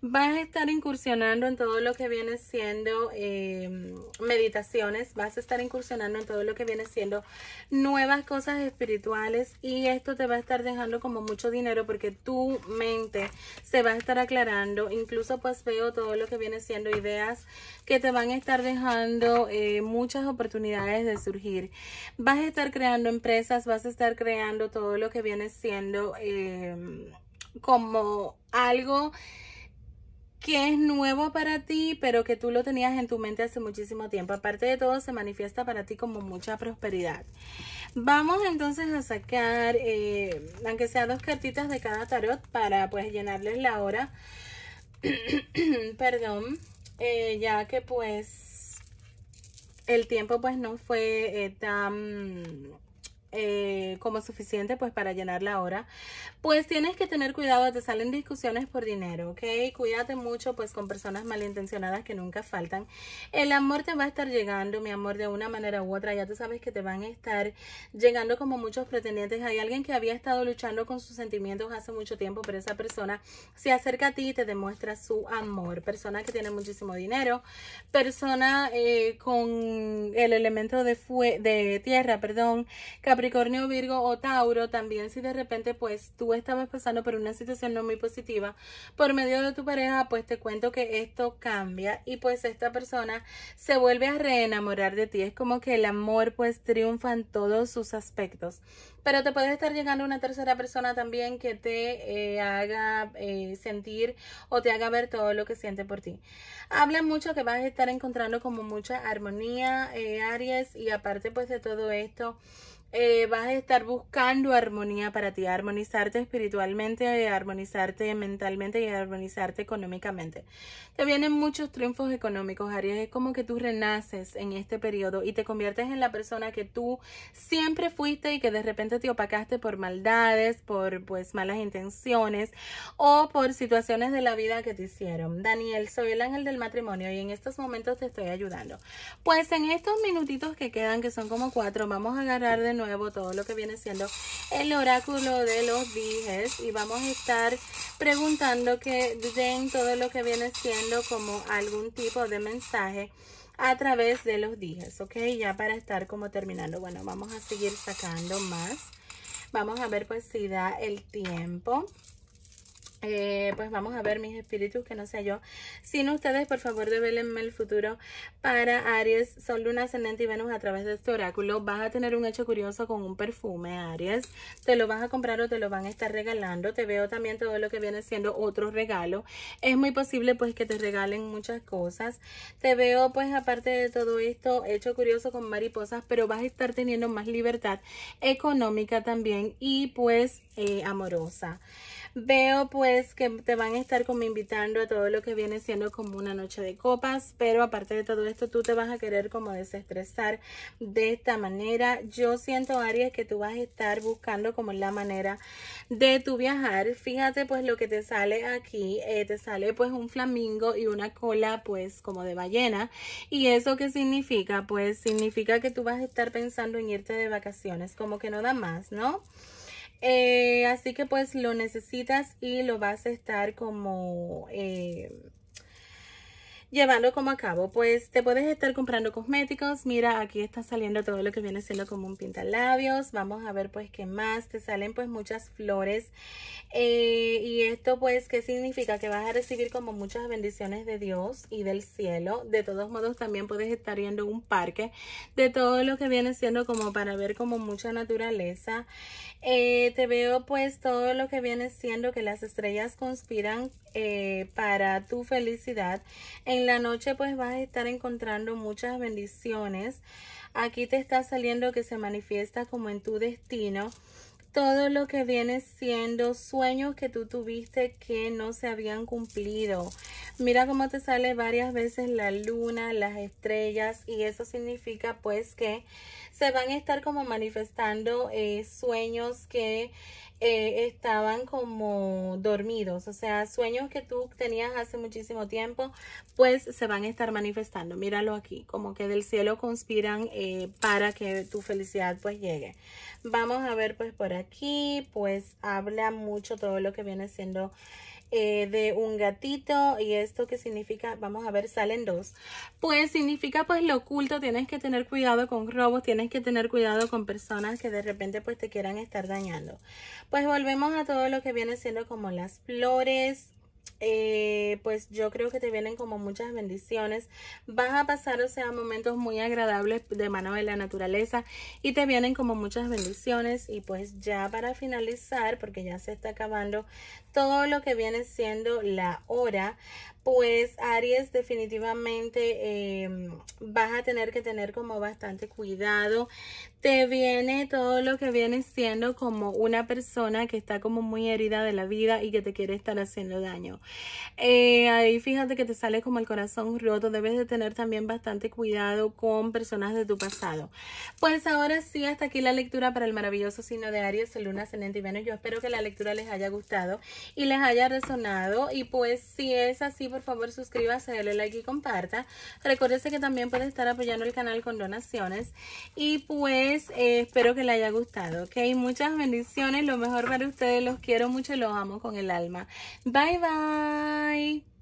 Vas a estar incursionando en todo lo que viene siendo em, meditaciones, vas a estar incursionando en todo lo que viene siendo nuevas cosas espirituales y esto te va a estar dejando como mucho dinero porque tu mente se va a estar aclarando. Incluso pues veo todo lo que viene siendo ideas que te van a estar dejando eh, muchas oportunidades de surgir. Vas a estar creando empresas, vas a estar creando todo lo que viene siendo... Em, como algo que es nuevo para ti, pero que tú lo tenías en tu mente hace muchísimo tiempo. Aparte de todo, se manifiesta para ti como mucha prosperidad. Vamos entonces a sacar, eh, aunque sea dos cartitas de cada tarot, para pues llenarles la hora. *clears throat* Perdón, eh, ya que pues el tiempo pues no fue eh, tan eh, como suficiente pues para llenar la hora pues tienes que tener cuidado te salen discusiones por dinero ok cuídate mucho pues con personas malintencionadas que nunca faltan el amor te va a estar llegando mi amor de una manera u otra ya tú sabes que te van a estar llegando como muchos pretendientes hay alguien que había estado luchando con sus sentimientos hace mucho tiempo pero esa persona se acerca a ti y te demuestra su amor persona que tiene muchísimo dinero persona eh, con el elemento de, de tierra perdón que Capricornio, Virgo o Tauro, también si de repente pues tú estabas pasando por una situación no muy positiva por medio de tu pareja, pues te cuento que esto cambia y pues esta persona se vuelve a reenamorar de ti. Es como que el amor pues triunfa en todos sus aspectos. Pero te puede estar llegando una tercera persona también que te eh, haga eh, sentir o te haga ver todo lo que siente por ti. Habla mucho que vas a estar encontrando como mucha armonía, eh, Aries, y aparte pues de todo esto, eh, vas a estar buscando armonía para ti, armonizarte espiritualmente, armonizarte mentalmente y armonizarte económicamente. Te vienen muchos triunfos económicos, Aries. Es como que tú renaces en este periodo y te conviertes en la persona que tú siempre fuiste y que de repente te opacaste por maldades, por pues malas intenciones o por situaciones de la vida que te hicieron. Daniel, soy el ángel del matrimonio y en estos momentos te estoy ayudando. Pues en estos minutitos que quedan, que son como cuatro, vamos a agarrar de nuevo todo lo que viene siendo el oráculo de los dijes y vamos a estar preguntando que den todo lo que viene siendo como algún tipo de mensaje a través de los dijes, ok, ya para estar como terminando, bueno, vamos a seguir sacando más, vamos a ver pues si da el tiempo, eh, pues vamos a ver mis espíritus que no sé yo, sino ustedes por favor develenme el futuro para Aries, Sol, Luna, Ascendente y Venus a través de este oráculo. Vas a tener un hecho curioso con un perfume, Aries. Te lo vas a comprar o te lo van a estar regalando. Te veo también todo lo que viene siendo otro regalo. Es muy posible pues que te regalen muchas cosas. Te veo pues aparte de todo esto, hecho curioso con mariposas, pero vas a estar teniendo más libertad económica también y pues eh, amorosa. Veo pues que te van a estar como invitando a todo lo que viene siendo como una noche de copas, pero aparte de todo esto tú te vas a querer como desestresar de esta manera. Yo siento Aries que tú vas a estar buscando como la manera de tu viajar. Fíjate pues lo que te sale aquí, eh, te sale pues un flamingo y una cola pues como de ballena. ¿Y eso qué significa? Pues significa que tú vas a estar pensando en irte de vacaciones, como que no da más, ¿no? Eh, así que pues lo necesitas y lo vas a estar como eh, llevarlo como a cabo. Pues te puedes estar comprando cosméticos. Mira, aquí está saliendo todo lo que viene siendo como un pintalabios. Vamos a ver pues qué más. Te salen pues muchas flores. Eh, y esto pues, ¿qué significa? Que vas a recibir como muchas bendiciones de Dios y del cielo. De todos modos también puedes estar yendo un parque. De todo lo que viene siendo como para ver como mucha naturaleza. Eh, te veo pues todo lo que viene siendo que las estrellas conspiran eh, para tu felicidad. En la noche pues vas a estar encontrando muchas bendiciones. Aquí te está saliendo que se manifiesta como en tu destino. Todo lo que viene siendo sueños que tú tuviste que no se habían cumplido. Mira cómo te sale varias veces la luna, las estrellas y eso significa pues que se van a estar como manifestando eh, sueños que eh, estaban como dormidos, o sea, sueños que tú tenías hace muchísimo tiempo, pues se van a estar manifestando. Míralo aquí, como que del cielo conspiran eh, para que tu felicidad pues llegue. Vamos a ver pues por aquí, pues habla mucho todo lo que viene siendo eh, de un gatito y esto que significa, vamos a ver, salen dos. Pues significa pues lo oculto, tienes que tener cuidado con robos, tienes que tener cuidado con personas que de repente pues te quieran estar dañando. Pues volvemos a todo lo que viene siendo como las flores, eh, pues yo creo que te vienen como muchas bendiciones. Vas a pasar, o sea, momentos muy agradables de mano de la naturaleza y te vienen como muchas bendiciones. Y pues ya para finalizar, porque ya se está acabando todo lo que viene siendo la hora, pues Aries definitivamente em, vas a tener que tener como bastante cuidado. Te viene todo lo que viene siendo como una persona que está como muy herida de la vida y que te quiere estar haciendo daño. Eh, ahí fíjate que te sale como el corazón roto. Debes de tener también bastante cuidado con personas de tu pasado. Pues ahora sí, hasta aquí la lectura para el maravilloso signo de Aries, el luna, ascendente y Venus. Yo espero que la lectura les haya gustado y les haya resonado. Y pues si es así, por favor suscríbase, dale like y comparta. Recuérdese que también puede estar apoyando el canal con donaciones. Y pues eh, espero que le haya gustado, ¿ok? Muchas bendiciones, lo mejor para ustedes, los quiero mucho y los amo con el alma. Bye, bye.